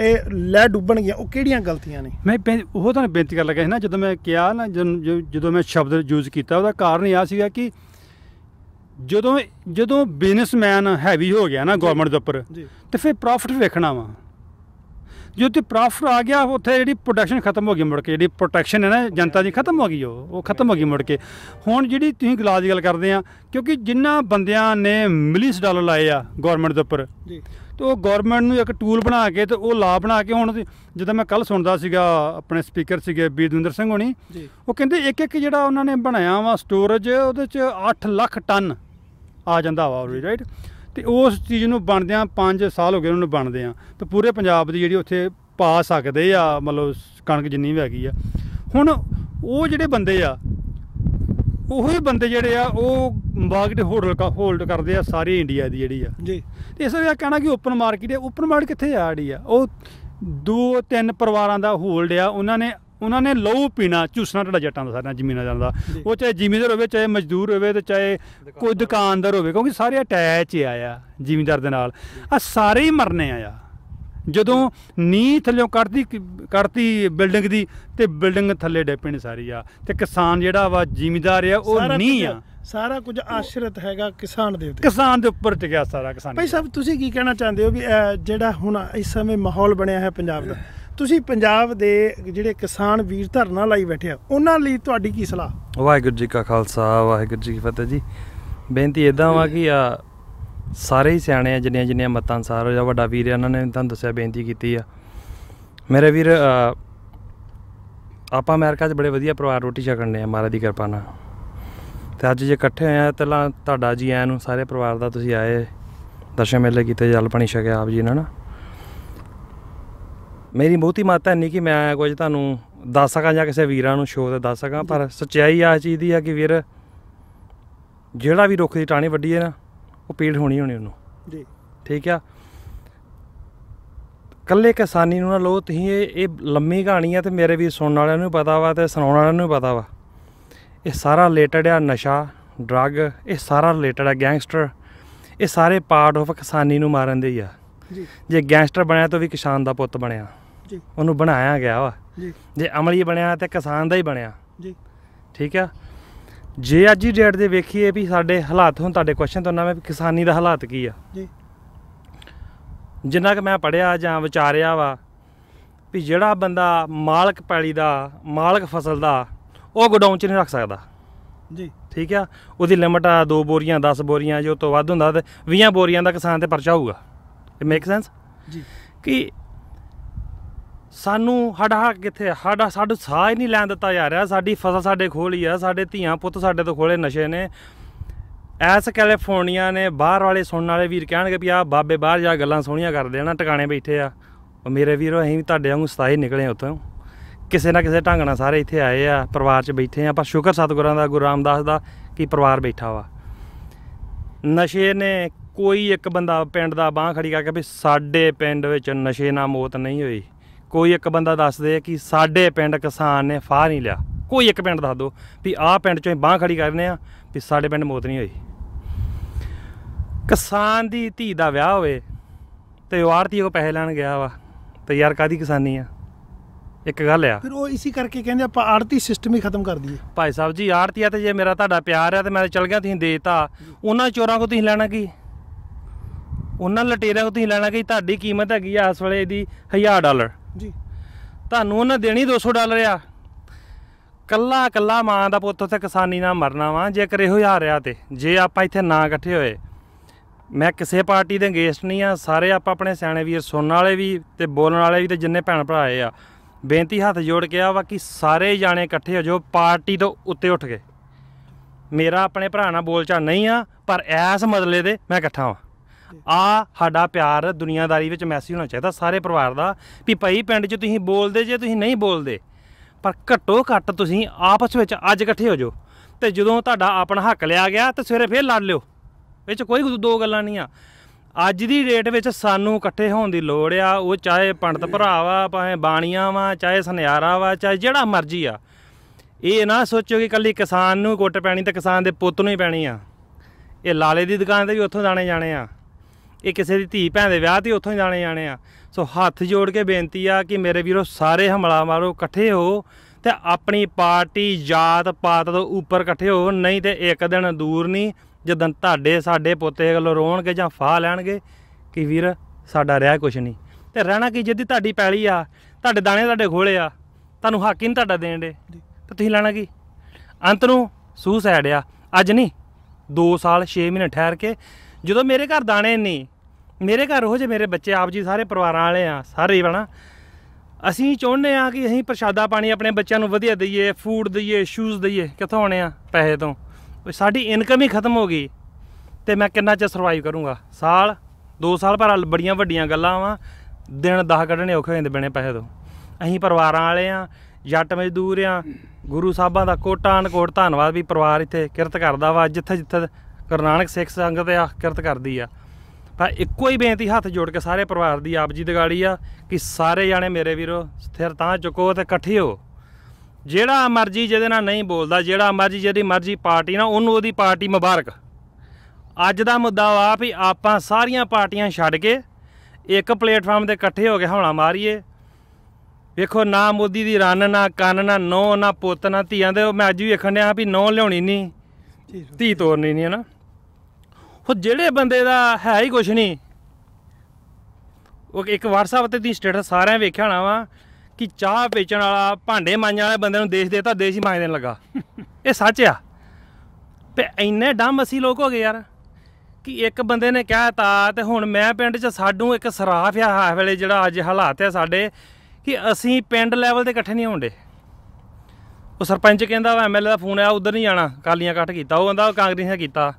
ਇਹ ਲੈ ਡੁੱਬਣ ਗਿਆ ਉਹ ਕਿਹੜੀਆਂ ਗਲਤੀਆਂ ਨੇ ਮੈਂ ਉਹ ਤਾਂ ਬੇਨਤੀ ਕਰ ਲੱਗਾ ਸੀ ਨਾ ਜਦੋਂ ਮੈਂ ਕਿਹਾ ਨਾ ਜਦੋਂ ਮੈਂ ਸ਼ਬਦ ਯੂਜ਼ ਕੀਤਾ ਉਹਦਾ ਕਾਰਨ ਇਹ ਸੀਗਾ ਕਿ ਜਦੋਂ ਜਦੋਂ ਬਿਜ਼ਨਸਮੈਨ ਹੈਵੀ ਹੋ ਗਿਆ ਨਾ ਗਵਰਨਮੈਂਟ ਦੇ ਉੱਪਰ ਤੇ ਫਿਰ ਪ੍ਰੋਫਿਟ ਵੇਖਣਾ ਵਾ ਜੋ ਤੇ ਪ੍ਰੋਫਰ ਆ ਗਿਆ ਉੱਥੇ ਜਿਹੜੀ ਪ੍ਰੋਟੈਕਸ਼ਨ ਖਤਮ ਹੋ ਗਈ ਮੁੜ ਕੇ ਜਿਹੜੀ ਪ੍ਰੋਟੈਕਸ਼ਨ ਹੈ ਨਾ ਜਨਤਾ ਦੀ ਖਤਮ ਹੋ ਗਈ ਉਹ ਉਹ ਖਤਮ ਹੋ ਗਈ ਮੁੜ ਕੇ ਹੁਣ ਜਿਹੜੀ ਤੁਸੀਂ ਗਲਾਜ ਦੀ ਗੱਲ ਕਰਦੇ ਆ ਕਿਉਂਕਿ ਜਿੰਨਾ ਬੰਦਿਆਂ ਨੇ ਮਿਲੀਅਨਸ ਡਾਲਰ ਲਾਏ ਆ ਗਵਰਨਮੈਂਟ ਦੇ ਉੱਪਰ ਜੀ ਤੇ ਉਹ ਗਵਰਨਮੈਂਟ ਨੂੰ ਇੱਕ ਟੂਲ ਬਣਾ ਕੇ ਤੇ ਉਹ ਲਾ ਬਣਾ ਕੇ ਹੁਣ ਜਦੋਂ ਮੈਂ ਕੱਲ ਸੁਣਦਾ ਸੀਗਾ ਆਪਣੇ ਸਪੀਕਰ ਸੀਗੇ ਬੀਰਦਵਿੰਦਰ ਸਿੰਘ ਹੋਣੀ ਉਹ ਕਹਿੰਦੇ ਇੱਕ ਇੱਕ ਜਿਹੜਾ ਉਹਨਾਂ ਨੇ ਬਣਾਇਆ ਵਾ ਸਟੋਰੇਜ ਉਹਦੇ ਚ 8 ਲੱਖ ਟਨ ਆ ਜਾਂਦਾ ਵਾ ਆਲਰੇਡੀ ਰਾਈਟ ਤੇ ਉਸ ਚੀਜ਼ ਨੂੰ ਬਣਦਿਆਂ 5 ਸਾਲ ਹੋ ਗਏ ਉਹਨਾਂ ਨੂੰ ਬਣਦਿਆਂ ਤੇ ਪੂਰੇ ਪੰਜਾਬ ਦੀ ਜਿਹੜੀ ਉੱਥੇ ਪਾ ਸਕਦੇ ਆ ਮਤਲਬ ਕਣਕ ਜਿੰਨੀ ਵੀ ਹੈਗੀ ਆ ਹੁਣ ਉਹ ਜਿਹੜੇ ਬੰਦੇ ਆ ਉਹੀ ਬੰਦੇ ਜਿਹੜੇ ਆ ਉਹ ਮਾਰਕੀਟ ਹੋਲਡ ਹੋਲਡ ਕਰਦੇ ਆ ਸਾਰੀ ਇੰਡੀਆ ਦੀ ਜਿਹੜੀ ਆ ਜੀ ਤੇ ਇਸ ਲਈ ਕਹਿਣਾ ਕਿ ਓਪਨ ਮਾਰਕੀਟ ਹੈ ਓਪਨ ਮਾਰਕੀਟ ਕਿੱਥੇ ਆੜੀ ਆ ਉਹ ਦੋ ਤਿੰਨ ਪਰਿਵਾਰਾਂ ਦਾ ਹੋਲਡ ਆ ਉਹਨਾਂ ਨੇ ਉਹਨਾਂ ਨੇ ਲਹੂ ਪੀਣਾ ਚੂਸਣਾ ਟੜਾ ਜੱਟਾਂ ਦਾ ਸਾਰਿਆਂ ਜ਼ਮੀਨਾਂ ਦਾ ਉਹ ਚਾਹੇ ਜ਼ਿਮੀਂਦਾਰ ਹੋਵੇ ਚਾਹੇ ਮਜ਼ਦੂਰ ਹੋਵੇ ਤੇ ਚਾਹੇ ਕੋਈ ਦੁਕਾਨਦਾਰ ਹੋਵੇ ਕਿਉਂਕਿ ਸਾਰੇ ਅਟੈਚ ਆਇਆ ਜ਼ਿਮੀਂਦਾਰ ਦੇ ਨਾਲ ਆ ਸਾਰੇ ਹੀ ਮਰਨੇ ਆ ਜਦੋਂ ਨੀ ਥੱਲੇੋਂ ਕੱਢਦੀ ਕੱਢਤੀ ਬਿਲਡਿੰਗ ਦੀ ਤੇ ਬਿਲਡਿੰਗ ਥੱਲੇ ਡੈਪਣੀ ਸਾਰੀ ਆ ਤੇ ਕਿਸਾਨ ਜਿਹੜਾ ਵਾ ਜ਼ਿਮੀਂਦਾਰ ਆ ਉਹ ਨਹੀਂ ਆ ਸਾਰਾ ਕੁਝ ਆਸ਼ਰਤ ਹੈਗਾ ਕਿਸਾਨ ਦੇ ਉੱਤੇ ਕਿਸਾਨ ਦੇ ਉੱਪਰ ਟਿਕਿਆ ਸਾਰਾ ਕਿਸਾਨ ਭਾਈ ਸਾਹਿਬ ਤੁਸੀਂ ਕੀ ਕਹਿਣਾ ਚਾਹੁੰਦੇ ਹੋ ਵੀ ਜਿਹੜਾ ਹੁਣ ਇਸ ਸਮੇਂ ਮਾਹੌਲ ਬਣਿਆ ਹੈ ਪੰਜਾਬ ਦਾ ਤੁਸੀਂ ਪੰਜਾਬ ਦੇ ਜਿਹੜੇ ਕਿਸਾਨ ਵੀਰ ਧਰਨਾ ਲਾਈ ਬੈਠੇ ਆ ਉਹਨਾਂ ਲਈ ਤੁਹਾਡੀ ਕੀ ਸਲਾਹ ਵਾਹਿਗੁਰੂ ਜੀ ਕਾ ਖਾਲਸਾ ਵਾਹਿਗੁਰੂ ਜੀ ਕੀ ਫਤਿਹ ਜੀ ਬੇਨਤੀ ਇਦਾਂ ਵਾ ਕਿ ਆ ਸਾਰੇ ਹੀ ਸਿਆਣੇ ਆ ਜਿੰਨੀਆਂ ਜਿੰਨੀਆਂ ਮਤਾਂ ਅਨਸਾਰ ਜਾਂ ਵੱਡਾ ਵੀਰ ਇਹਨਾਂ ਨੇ ਤੁਹਾਨੂੰ ਦੱਸਿਆ ਬੇਨਤੀ ਕੀਤੀ ਆ ਮੇਰੇ ਵੀਰ ਆਪਾਂ ਅਮਰੀਕਾ 'ਚ ਬੜੇ ਵਧੀਆ ਪਰਿਵਾਰ ਰੋਟੀ ਛਕਣਦੇ ਆ ਮਹਾਰਾਜ ਦੀ ਕਿਰਪਾ ਨਾਲ ਤੇ ਅੱਜ ਜੇ ਇਕੱਠੇ ਹੋਏ ਆ ਤੇਲਾ ਤੁਹਾਡਾ ਜੀ ਆਇਆਂ ਨੂੰ ਸਾਰੇ ਪਰਿਵਾਰ ਦਾ ਤੁਸੀਂ ਆਏ ਦਰਸ਼ਨ ਮੇਲੇ ਕੀਤੇ ਜਲ ਪਾਣੀ ਛਕਿਆ ਆਪ ਜੀ ਨਾਲ ਨਾ ਮੇਰੀ ਬਹੁਤੀ ਮਾਤਾ ਨਹੀਂ ਕਿ ਮੈਂ ਕੁਝ ਤੁਹਾਨੂੰ ਦੱਸ ਸਕਾਂ ਜਾਂ ਕਿਸੇ ਵੀਰਾਂ ਨੂੰ ਸ਼ੋਅ ਤੇ ਦੱਸ ਸਕਾਂ ਪਰ ਸੱਚਾਈ ਆ ਚੀਜ਼ ਦੀ ਆ ਕਿ ਵੀਰ ਜਿਹੜਾ ਵੀ ਰੁੱਖ ਦੀ ਟਾਣੀ ਵੱਡੀ ਹੈ ਨਾ ਉਹ ਪੀੜ ਹੋਣੀ ਹੋਣੀ ਉਹਨੂੰ ਜੀ ਠੀਕ ਆ ਕੱਲੇ ਕਿਸਾਨੀ ਨੂੰ ਨਾ ਲੋ ਤੁਸੀਂ ਇਹ ਇਹ ਲੰਮੀ ਕਹਾਣੀ ਆ ਤੇ ਮੇਰੇ ਵੀ ਸੁਣਨ ਵਾਲਿਆਂ ਨੂੰ ਪਤਾ ਵਾ ਤੇ ਸੁਣਾਉਣ ਵਾਲਿਆਂ ਨੂੰ ਪਤਾ ਵਾ ਇਹ ਸਾਰਾ ਰਿਲੇਟਡ ਆ ਨਸ਼ਾ ਡਰੱਗ ਇਹ ਸਾਰਾ ਰਿਲੇਟਡ ਆ ਗੈਂਗਸਟਰ ਇਹ ਸਾਰੇ ਪਾਰਟ ਆਫ ਕਿਸਾਨੀ ਨੂੰ ਮਾਰਨ ਦੇ ਹੀ ਆ ਜੀ ਜੇ ਗੈਂਗਸਟਰ ਬਣਿਆ ਤਾਂ ਵੀ ਕਿਸਾਨ ਦਾ ਪੁੱਤ ਬਣਿਆ ਜੀ ਉਹਨੂੰ ਬਣਾਇਆ ਗਿਆ ਵਾ ਜੀ ਜੇ ਅਮਲੀ ਬਣਿਆ ਤੇ ਕਿਸਾਨ ਦਾ ਹੀ ਬਣਿਆ ਜੀ ਠੀਕ ਆ ਜੇ ਅੱਜ ਦੀ ਡੇਟ ਦੇ ਵੇਖੀਏ ਵੀ ਸਾਡੇ ਹਾਲਾਤ ਹੁਣ ਤੁਹਾਡੇ ਕੁਐਸਚਨ ਤੋਂ ਨਾ ਮੈਂ ਕਿਸਾਨੀ ਦਾ ਹਾਲਾਤ ਕੀ ਆ ਜੀ ਜਿੰਨਾ ਕਿ ਮੈਂ ਪੜਿਆ ਜਾਂ ਵਿਚਾਰਿਆ ਵਾ ਵੀ ਜਿਹੜਾ ਬੰਦਾ ਮਾਲਕ ਪੈਲੀ ਦਾ ਮਾਲਕ ਫਸਲ ਦਾ ਉਹ ਗੋਡਾਊਨ 'ਚ ਨਹੀਂ ਰੱਖ ਸਕਦਾ ਜੀ ਠੀਕ ਆ ਉਹਦੀ ਲਿਮਟ ਆ ਦੋ ਬੋਰੀਆਂ 10 ਬੋਰੀਆਂ ਜੋ ਤੋਂ ਵੱਧ ਹੁੰਦਾ ਤੇ 20 ਬੋਰੀਆਂ ਦਾ ਕਿਸਾਨ ਤੇ ਪਰਚਾ ਹੋਊਗਾ ਇਟ ਮੇਕ ਸੈਂਸ ਜੀ ਕਿ ਸਾਨੂੰ ਹੜਾ ਕਿੱਥੇ ਸਾਡਾ ਸਾਡਾ ਸਾਹ ਹੀ ਨਹੀਂ ਲੈਣ ਦਿੱਤਾ ਜਾ ਰਿਹਾ ਸਾਡੀ ਫਸਲ ਸਾਡੇ ਖੋਲੀ ਆ ਸਾਡੇ ਧੀਆਂ ਪੁੱਤ ਸਾਡੇ ਤੋਂ ਖੋਲੇ ਨਸ਼ੇ ਨੇ ਐਸ ਕੈਲੀਫੋਰਨੀਆ ਨੇ ਬਾਹਰ ਵਾਲੇ ਸੁਣਨ ਵਾਲੇ ਵੀਰ ਕਹਿਣਗੇ ਵੀ ਆ ਬਾਬੇ ਬਾਹਰ ਜਾ ਗੱਲਾਂ ਸੋਹਣੀਆਂ ਕਰਦੇ ਆ ਨਾ ਟਿਕਾਣੇ ਬੈਠੇ ਆ ਉਹ ਮੇਰੇ ਵੀਰੋ ਅਸੀਂ ਵੀ ਤੁਹਾਡੇ ਵਾਂਗੂ ਸਤਾਏ ਨਿਕਲੇ ਉੱਥੋਂ ਕਿਸੇ ਨਾ ਕਿਸੇ ਢੰਗ ਨਾਲ ਸਾਰੇ ਇੱਥੇ ਆਏ ਆ ਪਰਿਵਾਰ 'ਚ ਬੈਠੇ ਆ ਪਰ ਸ਼ੁਕਰ ਸਤਿਗੁਰਾਂ ਦਾ ਗੁਰੂ ਰਾਮਦਾਸ ਦਾ ਕਿ ਪਰਿਵਾਰ ਬੈਠਾ ਵਾ ਨਸ਼ੇ ਨੇ ਕੋਈ ਇੱਕ ਬੰਦਾ ਪਿੰਡ ਦਾ ਬਾਹ ਖੜੀ ਕਰਕੇ ਵੀ ਸਾਡੇ ਪਿੰਡ ਵਿੱਚ ਨਸ਼ੇ ਨਾਲ ਮੌਤ ਨਹੀਂ ਹੋਈ ਕੋਈ ਇੱਕ ਬੰਦਾ ਦੱਸ ਦੇ ਕਿ ਸਾਡੇ ਪਿੰਡ ਕਿਸਾਨ ਨੇ ਫਾਹ ਨਹੀਂ ਲਿਆ ਕੋਈ ਇੱਕ ਪਿੰਡ ਦੱਸ ਦੋ ਵੀ ਆਹ ਪਿੰਡ ਚੋਂ ਬਾਹ ਖੜੀ ਕਰਨੇ ਆ ਵੀ ਸਾਡੇ ਪਿੰਡ ਮੌਤ ਨਹੀਂ ਹੋਈ ਕਿਸਾਨ ਦੀ ਧੀ ਦਾ ਵਿਆਹ ਹੋਵੇ ਤੇ ਉਹ ਆਰਤੀ ਕੋ ਪੈਸੇ ਲੈਣ ਗਿਆ ਵਾ ਤੇ ਯਾਰ ਕਾਦੀ ਕਿਸਾਨੀ ਆ ਇੱਕ ਗੱਲ ਆ ਫਿਰ ਉਹ ਇਸੇ ਕਰਕੇ ਕਹਿੰਦੇ ਆਪਾਂ ਆਰਤੀ ਸਿਸਟਮ ਹੀ ਖਤਮ ਕਰ ਦਈਏ ਭਾਈ ਸਾਹਿਬ ਜੀ ਆਰਤੀ ਆ ਤੇ ਜੇ ਮੇਰਾ ਤੁਹਾਡਾ ਪਿਆਰ ਆ ਤੇ ਮੈਂ ਚਲ ਗਿਆ ਤੁਸੀਂ ਦੇਤਾ ਉਹਨਾਂ ਚੋਰਾਂ ਕੋ ਤੁਸੀਂ ਲੈਣਾ ਕੀ ਉਹਨਾਂ ਲਟੇਰਿਆਂ ਕੋ ਤੁਸੀਂ ਲੈਣਾ ਕੀ ਤੁਹਾਡੀ ਕੀਮਤ ਹੈਗੀ ਆ ਇਸ ਵੇਲੇ ਦੀ 1000 ਡਾਲਰ ਜੀ ਤੁਹਾਨੂੰ ਉਹਨਾਂ ਦੇਣੀ 200 ਡਾਲਰ ਆ ਕੱਲਾ ਕੱਲਾ ਮਾਂ ਦਾ ਪੁੱਤ ਉੱਥੇ ਕਿਸਾਨੀ ਨਾਲ ਮਰਨਾ ਵਾ ਜੇਕਰ ਇਹੋ ਹਾਰ ਰਿਹਾ ਤੇ ਜੇ ਆਪਾਂ ਇੱਥੇ ਨਾ ਇਕੱਠੇ ਹੋਏ ਮੈਂ ਕਿਸੇ ਪਾਰਟੀ ਦੇ ਗੇਸਟ ਨਹੀਂ ਆ ਸਾਰੇ ਆਪਾਂ ਆਪਣੇ ਸਿਆਣੇ ਵੀਰ ਸੁਣਨ ਵਾਲੇ ਵੀ ਤੇ ਬੋਲਣ ਵਾਲੇ ਵੀ ਤੇ ਜਿੰਨੇ ਭੈਣ ਭਰਾ ਆਏ ਆ ਬੇਨਤੀ ਹੱਥ ਜੋੜ ਕੇ ਆ ਵਾ ਕਿ ਸਾਰੇ ਜਾਣੇ ਇਕੱਠੇ ਹੋ ਜੋ ਪਾਰਟੀ ਤੋਂ ਉੱਤੇ ਉੱਠ ਗਏ ਮੇਰਾ ਆਪਣੇ ਭਰਾ ਨਾਲ ਬੋਲਚਾ ਨਹੀਂ ਆ ਪਰ ਐਸ ਮਦਲੇ ਦੇ ਮੈਂ ਇਕੱਠਾ ਹਾਂ ਆ ਸਾਡਾ ਪਿਆਰ ਦੁਨੀਆਦਾਰੀ ਵਿੱਚ ਮੈਸੇਜ ਹੋਣਾ ਚਾਹੀਦਾ ਸਾਰੇ ਪਰਿਵਾਰ ਦਾ ਵੀ ਭਾਈ ਪਿੰਡ 'ਚ ਤੁਸੀਂ ਬੋਲਦੇ ਜੇ ਤੁਸੀਂ ਨਹੀਂ ਬੋਲਦੇ ਪਰ ਘੱਟੋ ਘੱਟ ਤੁਸੀਂ ਆਪਸ ਵਿੱਚ ਅੱਜ ਇਕੱਠੇ ਹੋ ਜਾਓ ਤੇ ਜਦੋਂ ਤੁਹਾਡਾ ਆਪਣਾ ਹੱਕ ਲਿਆ ਗਿਆ ਤੇ ਸਵੇਰੇ ਫੇਰ ਲੜ ਲਿਓ ਵਿੱਚ ਕੋਈ ਦੋ ਗੱਲਾਂ ਨਹੀਂ ਆ ਅੱਜ ਦੀ ਡੇਟ ਵਿੱਚ ਸਾਨੂੰ ਇਕੱਠੇ ਹੋਣ ਦੀ ਲੋੜ ਆ ਉਹ ਚਾਹੇ ਪੰਡਤ ਭਰਾ ਵਾ ਭਾਵੇਂ ਬਾਣੀਆਂ ਵਾ ਚਾਹੇ ਸੁਨਿਆਰਾ ਵਾ ਚਾਹੇ ਜਿਹੜਾ ਮਰਜ਼ੀ ਆ ਇਹ ਨਾ ਸੋਚੋ ਕਿ ਕੱਲੀ ਕਿਸਾਨ ਨੂੰ ਕੁੱਟ ਪੈਣੀ ਤੇ ਕਿਸਾਨ ਦੇ ਪੁੱਤ ਨੂੰ ਹੀ ਪੈਣੀ ਆ ਇਹ ਲਾਲੇ ਦੀ ਦੁਕਾਨ ਤੇ ਵੀ ਉੱਥੋਂ ਜਾਣੇ ਜਾਣੇ ਆ ਇਹ ਕਿਸੇ ਦੀ ਧੀ ਭੈਣ ਦੇ ਵਿਆਹ ਤੇ ਉੱਥੋਂ ਹੀ ਜਾਣੇ ਜਾਣੇ ਆ ਸੋ ਹੱਥ ਜੋੜ ਕੇ ਬੇਨਤੀ ਆ ਕਿ ਮੇਰੇ ਵੀਰੋ ਸਾਰੇ ਹਮਲਾ ਮਾਰੋ ਇਕੱਠੇ ਹੋ ਤੇ ਆਪਣੀ ਪਾਰਟੀ ਜਾਤ ਪਾਤ ਤੋਂ ਉੱਪਰ ਇਕੱਠੇ ਹੋ ਨਹੀਂ ਤੇ ਇੱਕ ਦਿਨ ਦੂਰ ਨਹੀਂ ਜਦੋਂ ਤੁਹਾਡੇ ਸਾਡੇ ਪੁੱਤੇ ਗੱਲੋਂ ਰੋਣਗੇ ਜਾਂ ਫਾਹ ਲੈਣਗੇ ਕਿ ਵੀਰ ਸਾਡਾ ਰਿਹਾ ਕੁਛ ਨਹੀਂ ਤੇ ਰਹਿਣਾ ਕੀ ਜਿੱਦੀ ਤੁਹਾਡੀ ਪੈਲੀ ਆ ਤੁਹਾਡੇ ਦਾਣੇ ਤੁਹਾਡੇ ਖੋਲੇ ਆ ਤੁਹਾਨੂੰ ਹੱਕ ਹੀ ਨਹੀਂ ਤੁਹਾਡਾ ਦੇਣ ਦੇ ਤੇ ਤੁਸੀਂ ਲੈਣਾ ਕੀ ਅੰਤ ਨੂੰ ਸੂਸ ਆ ਅੱਜ ਨਹੀਂ 2 ਸਾਲ 6 ਮਹੀਨੇ ਠਹਿਰ ਕੇ ਜਦੋਂ ਮੇਰੇ ਘਰ ਦਾਣੇ ਨਹੀਂ ਮੇਰੇ ਘਰ ਉਹ ਜੇ ਮੇਰੇ ਬੱਚੇ ਆਪ ਜੀ ਸਾਰੇ ਪਰਿਵਾਰਾਂ ਵਾਲੇ ਆ ਸਾਰੇ ਬਣਾ ਅਸੀਂ ਚਾਹੁੰਦੇ ਆ ਕਿ ਅਸੀਂ ਪ੍ਰਸ਼ਾਦਾ ਪਾਣੀ ਆਪਣੇ ਬੱਚਿਆਂ ਨੂੰ ਵਧੀਆ ਦਈਏ ਫੂਡ ਦਈਏ ਸ਼ੂਜ਼ ਦਈਏ ਕਿੱਥੋਂ ਆਣੇ ਆ ਪੈਸੇ ਤੋਂ ਸਾਡੀ ਇਨਕਮ ਹੀ ਖਤਮ ਹੋ ਗਈ ਤੇ ਮੈਂ ਕਿੰਨਾ ਚਿਰ ਸਰਵਾਈਵ ਕਰੂੰਗਾ ਸਾਲ 2 ਸਾਲ ਪਰ ਬੜੀਆਂ ਵੱਡੀਆਂ ਗੱਲਾਂ ਵਾ ਦਿਨ 10 ਕੱਢਣੇ ਔਖੇ ਹੁੰਦੇ ਬਣੇ ਪੈਸੇ ਤੋਂ ਅਸੀਂ ਪਰਿਵਾਰਾਂ ਵਾਲੇ ਆ ਜੱਟ ਮਜ਼ਦੂਰ ਆ ਗੁਰੂ ਸਾਹਿਬਾਂ ਦਾ ਕੋਟਾਨ ਕੋਟ ਧੰਨਵਾਦ ਵੀ ਪਰਿਵਾਰ ਇੱਥੇ ਕਿਰਤ ਕਰਦਾ ਵਾ ਜਿੱਥੇ ਜਿੱਥੇ ਗੁਰੂ ਨਾਨਕ ਸਿੱਖ ਸੰਗਤ ਆ ਕਿਰਤ ਕਰਦੀ ਆ ਪਰ ਇੱਕੋ ਹੀ ਬੇਨਤੀ ਹੱਥ ਜੋੜ ਕੇ ਸਾਰੇ ਪਰਿਵਾਰ ਦੀ ਆਪ ਜੀ ਦਗਾੜੀ ਆ ਕਿ ਸਾਰੇ ਜਾਣੇ ਮੇਰੇ ਵੀਰੋ ਸਥਿਰ ਤਾਂ ਚੁਕੋ ਤੇ ਇਕੱਠੇ ਹੋ ਜਿਹੜਾ ਮਰਜੀ ਜਿਹਦੇ ਨਾਲ ਨਹੀਂ ਬੋਲਦਾ ਜਿਹੜਾ ਮਰਜੀ ਜਿਹਦੀ ਮਰਜੀ ਪਾਰਟੀ ਨਾਲ ਉਹਨੂੰ ਉਹਦੀ ਪਾਰਟੀ ਮੁਬਾਰਕ ਅੱਜ ਦਾ ਮੁੱਦਾ ਆ ਵੀ ਆਪਾਂ ਸਾਰੀਆਂ ਪਾਰਟੀਆਂ ਛੱਡ ਕੇ ਇੱਕ ਪਲੇਟਫਾਰਮ ਤੇ ਇਕੱਠੇ ਹੋ ਕੇ ਹੌਲਾ ਮਾਰੀਏ ਵੇਖੋ ਨਾ ਮੋਦੀ ਦੀ ਰਨ ਨਾ ਕੰਨ ਨਾ ਨੋ ਨਾ ਪੁੱਤ ਨਾ ਧੀਆਂ ਦੇ ਮੈਂ ਅੱਜ ਵੀ ਵੇਖਣ ਡਿਆ ਵੀ ਨੋ ਲਿਆਉਣੀ ਨਹੀਂ ਧੀ ਤੋਰਨੀ ਨਹੀਂ ਹੈ ਨਾ ਉਹ ਜਿਹੜੇ ਬੰਦੇ ਦਾ ਹੈ ਹੀ ਕੁਛ ਨਹੀਂ ਉਹ ਇੱਕ WhatsApp ਤੇ ਦੀ ਸਟੇਟਸ ਸਾਰਿਆਂ ਵੇਖਿਆ ਹੋਣਾ ਵਾ ਕਿ ਚਾਹ ਵੇਚਣ ਵਾਲਾ ਭਾਂਡੇ ਮਾਂਜਣ ਵਾਲੇ ਬੰਦੇ ਨੂੰ ਦੇਸ਼ ਦੇਤਾ ਦੇਸ਼ ਹੀ ਦੇਣ ਲੱਗਾ ਇਹ ਸੱਚ ਆ ਤੇ ਇੰਨੇ ਡੰਮ ਅਸੀਂ ਲੋਕ ਹੋ ਗਏ ਯਾਰ ਕਿ ਇੱਕ ਬੰਦੇ ਨੇ ਕਹਿਤਾ ਤੇ ਹੁਣ ਮੈਂ ਪਿੰਡ 'ਚ ਸਾਡੂ ਇੱਕ ਸਰਾਫ ਆ ਹਾ ਵੇਲੇ ਜਿਹੜਾ ਅੱਜ ਹਾਲਾਤ ਆ ਸਾਡੇ ਕਿ ਅਸੀਂ ਪਿੰਡ ਲੈਵਲ ਤੇ ਇਕੱਠੇ ਨਹੀਂ ਹੁੰਦੇ ਉਹ ਸਰਪੰਚ ਕਹਿੰਦਾ ਵਾ ਐਮਐਲਏ ਦਾ ਫੋਨ ਆ ਉਧਰ ਨਹੀਂ ਜਾਣਾ ਕਾਲੀਆਂ ਕੱਟ ਕੀਤਾ ਉਹ ਕਹਿੰਦਾ ਕਾਂਗਰਸੀਆਂ ਕੀਤਾ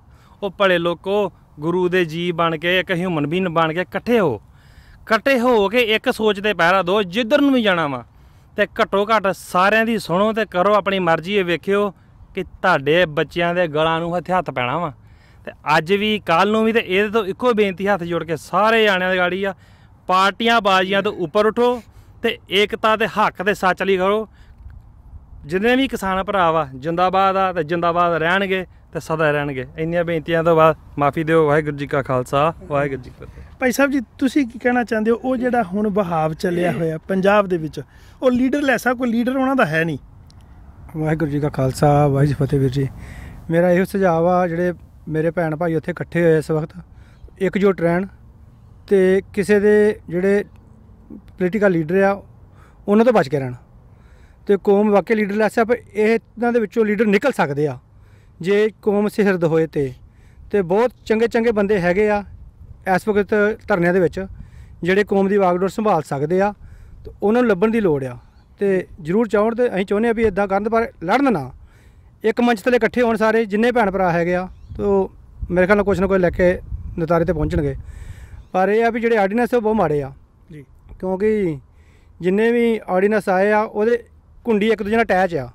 ਉਹ ਭਲੇ ਲੋਕੋ ਗੁਰੂ ਦੇ ਜੀ ਬਣ ਕੇ ਇੱਕ ਹਿਊਮਨ ਬੀਨ ਬਣ ਕੇ ਇਕੱਠੇ ਹੋ ਇਕੱਠੇ ਹੋ ਕੇ ਇੱਕ ਸੋਚ ਤੇ ਪੈਰਾ ਦੋ ਜਿੱਧਰ ਨੂੰ ਵੀ ਜਾਣਾ ਵਾ ਤੇ ਘਟੋ ਘਟ ਸਾਰਿਆਂ ਦੀ ਸੁਣੋ ਤੇ ਕਰੋ ਆਪਣੀ ਮਰਜ਼ੀ ਇਹ ਵੇਖਿਓ ਕਿ ਤੁਹਾਡੇ ਬੱਚਿਆਂ ਦੇ ਗਲਾਂ ਨੂੰ ਹੱਥ ਹੱਥ ਪੈਣਾ ਵਾ ਤੇ ਅੱਜ ਵੀ ਕੱਲ ਨੂੰ ਵੀ ਤੇ ਇਹਦੇ ਤੋਂ ਇੱਕੋ ਬੇਨਤੀ ਹੱਥ ਜੋੜ ਕੇ ਸਾਰੇ ਜਾਣਿਆਂ ਦੀ ਗਾੜੀ ਆ ਪਾਰਟੀਆਂ ਬਾਜ਼ੀਆਂ ਤੋਂ ਉੱਪਰ ਉਠੋ ਤੇ ਏਕਤਾ ਤੇ ਹੱਕ ਦੇ ਸੱਚ ਲਈ ਕਰੋ ਜਿੰਨੇ ਵੀ ਕਿਸਾਨ ਭਰਾ ਵਾ ਜਿੰਦਾਬਾਦ ਆ ਤੇ ਜਿੰਦਾਬਾਦ ਰਹਿਣਗੇ ਤੇ ਸਦਾ ਰਹਿਣਗੇ ਇੰਨੀਆਂ ਬੇਨਤੀਆਂ ਤੋਂ ਬਾਅਦ ਮਾਫੀ ਦਿਓ ਵਾਹਿਗੁਰੂ ਜੀ ਕਾ ਖਾਲਸਾ ਵਾਹਿਗੁਰੂ ਜੀ ਕੀ ਫਤਿਹ ਭਾਈ ਸਾਹਿਬ ਜੀ ਤੁਸੀਂ ਕੀ ਕਹਿਣਾ ਚਾਹੁੰਦੇ ਹੋ ਉਹ ਜਿਹੜਾ ਹੁਣ ਬਹਾਵ ਚੱਲਿਆ ਹੋਇਆ ਪੰਜਾਬ ਦੇ ਵਿੱਚ ਉਹ ਲੀਡਰ ਲੈਸਾ ਕੋਈ ਲੀਡਰ ਉਹਨਾਂ ਦਾ ਹੈ ਨਹੀਂ ਵਾਹਿਗੁਰੂ ਜੀ ਕਾ ਖਾਲਸਾ ਵਾਹਿਗੁਰੂ ਜੀ ਫਤਿਹ ਵੀਰ ਜੀ ਮੇਰਾ ਇਹੋ ਸੁਝਾਅ ਆ ਜਿਹੜੇ ਮੇਰੇ ਭੈਣ ਭਾਈ ਉੱਥੇ ਇਕੱਠੇ ਹੋਏ ਇਸ ਵਕਤ ਇੱਕ ਜੋ ਰਹਿਣ ਤੇ ਕਿਸੇ ਦੇ ਜਿਹੜੇ ਪੋਲੀਟੀਕਲ ਲੀਡਰ ਆ ਉਹਨਾਂ ਤੋਂ ਬਚ ਕੇ ਰਹਿਣ ਤੇ ਕੌਮ ਵਾਕਿਆ ਲੀਡਰ ਲੈਸਾ ਪਰ ਇਹਨਾਂ ਦੇ ਵਿੱਚੋਂ ਲੀਡਰ ਨਿਕਲ ਸਕਦੇ ਆ ਜੇ ਕੌਮ ਸਿਹਰਦ ਹੋਏ ਤੇ ਤੇ ਬਹੁਤ ਚੰਗੇ ਚੰਗੇ ਬੰਦੇ ਹੈਗੇ ਆ ਇਸ ਵਕਤ ਧਰਨਿਆਂ ਦੇ ਵਿੱਚ ਜਿਹੜੇ ਕੌਮ ਦੀ ਵਾਗਡੋਰ ਸੰਭਾਲ ਸਕਦੇ ਆ ਤੇ ਉਹਨਾਂ ਨੂੰ ਲੱਭਣ ਦੀ ਲੋੜ ਆ ਤੇ ਜ਼ਰੂਰ ਚਾਹਣ ਤੇ ਅਸੀਂ ਚਾਹੁੰਦੇ ਆ ਵੀ ਇਦਾਂ ਕਰਨ ਪਰ ਲੜਨ ਨਾ ਇੱਕ ਮੰਚ ਤੇ ਇਕੱਠੇ ਹੋਣ ਸਾਰੇ ਜਿੰਨੇ ਭੈਣ ਭਰਾ ਹੈਗੇ ਆ ਤੋ ਮੇਰੇ ਖਿਆਲ ਨਾਲ ਕੁਝ ਨਾ ਕੋਈ ਲੈ ਕੇ ਨਤਾਰੇ ਤੇ ਪਹੁੰਚਣਗੇ ਪਰ ਇਹ ਆ ਵੀ ਜਿਹੜੇ ਆਰਡੀਨੈਂਸ ਉਹ ਬਹੁਤ ਮਾੜੇ ਆ ਜੀ ਕਿਉਂਕਿ ਜਿੰਨੇ ਵੀ ਆਰਡੀਨੈਂਸ ਆਏ ਆ ਉਹਦੇ ਕੁੰਡੀ ਇੱਕ ਦੂਜੇ ਨਾਲ ਅਟੈਚ ਆ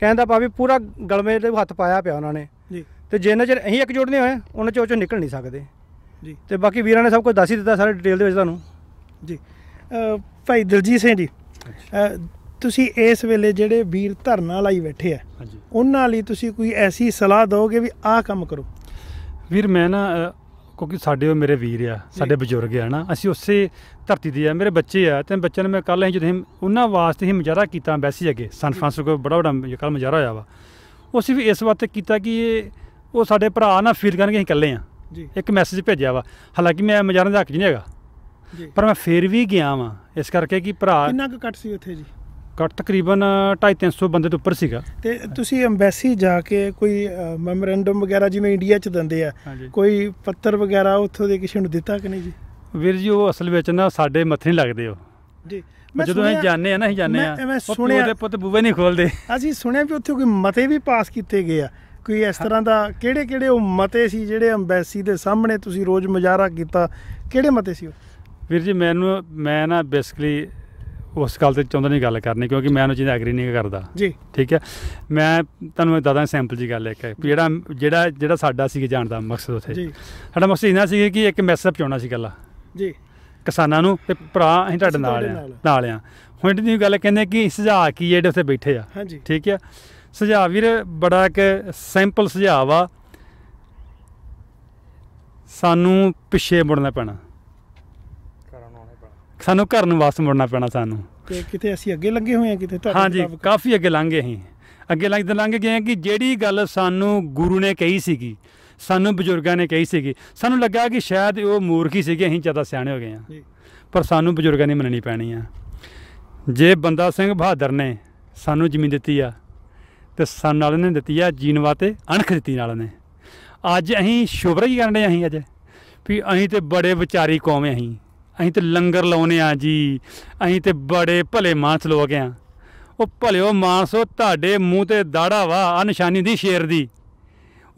ਕਹਿੰਦਾ ਭਾਵੇਂ ਪੂਰਾ ਗਲਮੇ ਦੇ ਹੱਥ ਪਾਇਆ ਪਿਆ ਉਹਨਾਂ ਨੇ ਜੀ ਤੇ ਜਿੰਨੇ ਚਿਰ ਅਸੀਂ ਇੱਕ ਜੋੜਨੇ ਹੋਏ ਉਹਨਾਂ ਚੋਂ ਚੋਂ ਨਿਕਲ ਨਹੀਂ ਸਕਦੇ ਜੀ ਤੇ ਬਾਕੀ ਵੀਰਾਂ ਨੇ ਸਭ ਕੁਝ ਦੱਸ ਹੀ ਦਿੱਤਾ ਸਾਰੇ ਡਿਟੇਲ ਦੇ ਵਿੱਚ ਤੁਹਾਨੂੰ ਜੀ ਭਾਈ ਦਿਲਜੀਤ ਸਿੰਘ ਜੀ ਤੁਸੀਂ ਇਸ ਵੇਲੇ ਜਿਹੜੇ ਵੀਰ ਧਰਨਾ ਲਈ ਬੈਠੇ ਆ ਉਹਨਾਂ ਲਈ ਤੁਸੀਂ ਕੋਈ ਐਸੀ ਸਲਾਹ ਦਿਓਗੇ ਵੀ ਆਹ ਕੰਮ ਕਰੋ ਵੀਰ ਮੈਂ ਨਾ ਕਿਉਂਕਿ ਸਾਡੇ ਉਹ ਮੇਰੇ ਵੀਰ ਆ ਸਾਡੇ ਬਜ਼ੁਰਗ ਆ ਨਾ ਅਸੀਂ ਉਸੇ ਧਰਤੀ ਦੇ ਆ ਮੇਰੇ ਬੱਚੇ ਆ ਤੇ ਬੱਚਿਆਂ ਨੂੰ ਮੈਂ ਕੱਲ ਅਸੀਂ ਜਦੋਂ ਉਹਨਾਂ ਵਾਸਤੇ ਹੀ ਮਜ਼ਾਰਾ ਕੀਤਾ ਐਮਬੈਸੀ ਅੱਗੇ ਸਨ ਫਰਾਂਸਿਸਕੋ ਬੜਾ ਵੱਡਾ ਕੱਲ ਮਜ਼ਾਰਾ ਹੋਇਆ ਵਾ ਉਹ ਵੀ ਇਸ ਵਾਸਤੇ ਕੀਤਾ ਕਿ ਇਹ ਉਹ ਸਾਡੇ ਭਰਾ ਨਾ ਫੀਲ ਕਰਨਗੇ ਅਸੀਂ ਇਕੱਲੇ ਆ ਜੀ ਇੱਕ ਮੈਸੇਜ ਭੇਜਿਆ ਵਾ ਹਾਲਾਂਕਿ ਮੈਂ ਮਜ਼ਾਰਾ ਦਾ ਹੱਕ ਨਹੀਂ ਹੈਗਾ ਪਰ ਮੈਂ ਫੇਰ ਵੀ ਗਿਆ ਵਾਂ ਇਸ ਕਰਕੇ ਕਿ ਭਰਾ ਕਿੰਨਾ ਕੁ ਕੱਟ ਸੀ ਉੱਥੇ ਜੀ ਘੱਟ ਤਕਰੀਬਨ 250 ਬੰਦੇ ਤੋਂ ਉੱਪਰ ਸੀਗਾ ਤੇ ਤੁਸੀਂ ਐਮਬੈਸੀ ਜਾ ਕੇ ਕੋਈ ਮੈਮੋਰੈਂਡਮ ਵਗੈਰਾ ਜਿਵੇਂ ਇੰਡੀਆ ਚ ਦਿੰਦੇ ਆ ਕੋਈ ਪੱਤਰ ਵਗੈਰਾ ਉੱਥੋਂ ਦੇ ਕਿਸੇ ਨੂੰ ਦਿੱਤਾ ਕਿ ਨਹੀਂ ਜੀ ਵੀਰ ਜੀ ਉਹ ਅਸਲ ਵਿੱਚ ਨਾ ਸਾਡੇ ਮੱਥੇ ਨਹੀਂ ਲੱਗਦੇ ਉਹ ਜੀ ਮੈਂ ਜਦੋਂ ਅਸੀਂ ਜਾਣੇ ਆ ਨਾ ਅਸੀਂ ਜਾਣੇ ਆ ਮੈਂ ਸੁਣਿਆ ਉਹਦੇ ਪੁੱਤ ਬੂਵੇ ਨਹੀਂ ਖੋਲਦੇ ਅਸੀਂ ਸੁਣਿਆ ਵੀ ਉੱਥੇ ਕੋਈ ਮਤੇ ਵੀ ਪਾਸ ਕੀਤੇ ਗਏ ਆ ਕੋਈ ਇਸ ਤਰ੍ਹਾਂ ਦਾ ਕਿਹੜੇ ਕਿਹੜੇ ਉਹ ਮਤੇ ਸੀ ਜਿਹੜੇ ਐਮਬੈਸੀ ਦੇ ਸਾਹਮਣੇ ਤੁਸੀਂ ਰੋਜ਼ ਮਜ਼ਾਰਾ ਕੀਤਾ ਕਿਹੜੇ ਮਤੇ ਸੀ ਉਹ ਵੀਰ ਜੀ ਮੈਨੂੰ ਮੈਂ ਨਾ ਬੇਸਿਕਲੀ ਉਸ ਗੱਲ ਤੇ ਚਾਹੁੰਦਾ ਨਹੀਂ ਗੱਲ ਕਰਨੀ ਕਿਉਂਕਿ ਮੈਂ ਉਹ ਚੀਜ਼ ਐਗਰੀ ਨਹੀਂ ਕਰਦਾ ਜੀ ਠੀਕ ਹੈ ਮੈਂ ਤੁਹਾਨੂੰ ਦਾਦਾ ਸੈਂਪਲ ਜੀ ਗੱਲ ਇੱਕ ਹੈ ਜਿਹੜਾ ਜਿਹੜਾ ਜਿਹੜਾ ਸਾਡਾ ਸੀ ਜਾਣ ਦਾ ਮਕਸਦ ਉਥੇ ਜੀ ਸਾਡਾ ਮਕਸਦ ਇਹਨਾਂ ਸੀ ਕਿ ਇੱਕ ਮੈਸੇਜ ਪਹੁੰਚਾਉਣਾ ਸੀ ਗੱਲਾਂ ਜੀ ਕਿਸਾਨਾਂ ਨੂੰ ਤੇ ਭਰਾ ਅਸੀਂ ਤੁਹਾਡੇ ਨਾਲ ਆ ਨਾਲ ਆ ਹੁਣ ਦੀ ਗੱਲ ਕਹਿੰਦੇ ਕਿ ਸੁਝਾਅ ਕੀ ਜਿਹੜੇ ਉੱਥੇ ਬੈਠੇ ਆ ਠੀਕ ਹੈ ਸੁਝਾਅ ਵੀਰ ਬੜਾ ਇੱਕ ਸੈਂਪਲ ਸੁਝਾਅ ਆ ਸਾਨੂੰ ਪਿੱਛੇ ਮੁੜਨਾ ਪੈਣਾ ਸਾਨੂੰ ਘਰ ਨੂੰ ਵਾਪਸ ਮੁੜਨਾ ਪੈਣਾ ਸਾਨੂੰ ਤੇ ਕਿਤੇ ਅਸੀਂ ਅੱਗੇ ਲੰਗੇ ਹੋਏ ਆ ਕਿਤੇ ਤੁਹਾਡੇ ਹਾਂਜੀ ਕਾਫੀ ਅੱਗੇ ਲੰਗੇ ਅਸੀਂ ਅੱਗੇ ਲੰਘਦੇ ਲੰਘ ਗਏ ਆ ਕਿ ਜਿਹੜੀ ਗੱਲ ਸਾਨੂੰ ਗੁਰੂ ਨੇ ਕਹੀ ਸੀਗੀ ਸਾਨੂੰ ਬਜ਼ੁਰਗਾਂ ਨੇ ਕਹੀ ਸੀਗੀ ਸਾਨੂੰ ਲੱਗਾ ਕਿ ਸ਼ਾਇਦ ਉਹ ਮੂਰਖੀ ਸੀਗੇ ਅਸੀਂ ਜ਼ਿਆਦਾ ਸਿਆਣੇ ਹੋ ਗਏ ਆ ਪਰ ਸਾਨੂੰ ਬਜ਼ੁਰਗਾਂ ਨੇ ਮੰਨਣੀ ਪੈਣੀ ਆ ਜੇ ਬੰਦਾ ਸਿੰਘ ਬਹਾਦਰ ਨੇ ਸਾਨੂੰ ਜ਼ਮੀਨ ਦਿੱਤੀ ਆ ਤੇ ਸਾਨੂੰ ਨਾਲ ਨੇ ਦਿੱਤੀ ਆ ਜੀਣ ਵਾਤੇ ਅਣਖ ਦਿੱਤੀ ਨਾਲ ਨੇ ਅੱਜ ਅਸੀਂ ਸ਼ੁਭਰ ਹੀ ਕਰਨ ਦੇ ਅਸੀਂ ਅੱਜ ਵੀ ਅਸੀਂ ਤੇ ਬੜੇ ਵਿਚਾਰੀ ਕੌਮ ਅਸੀਂ ਅਸੀਂ ਤੇ ਲੰਗਰ ਲਾਉਨੇ ਆ ਜੀ ਅਸੀਂ ਤੇ ਬੜੇ ਭਲੇ ਮਾਨਸ ਲੋਕ ਆ ਉਹ ਭਲਿਓ ਮਾਨਸੋ ਤੁਹਾਡੇ ਮੂੰਹ ਤੇ ਦਾੜਾ ਵਾ ਆ ਨਿਸ਼ਾਨੀ ਦੀ ਸ਼ੇਰ ਦੀ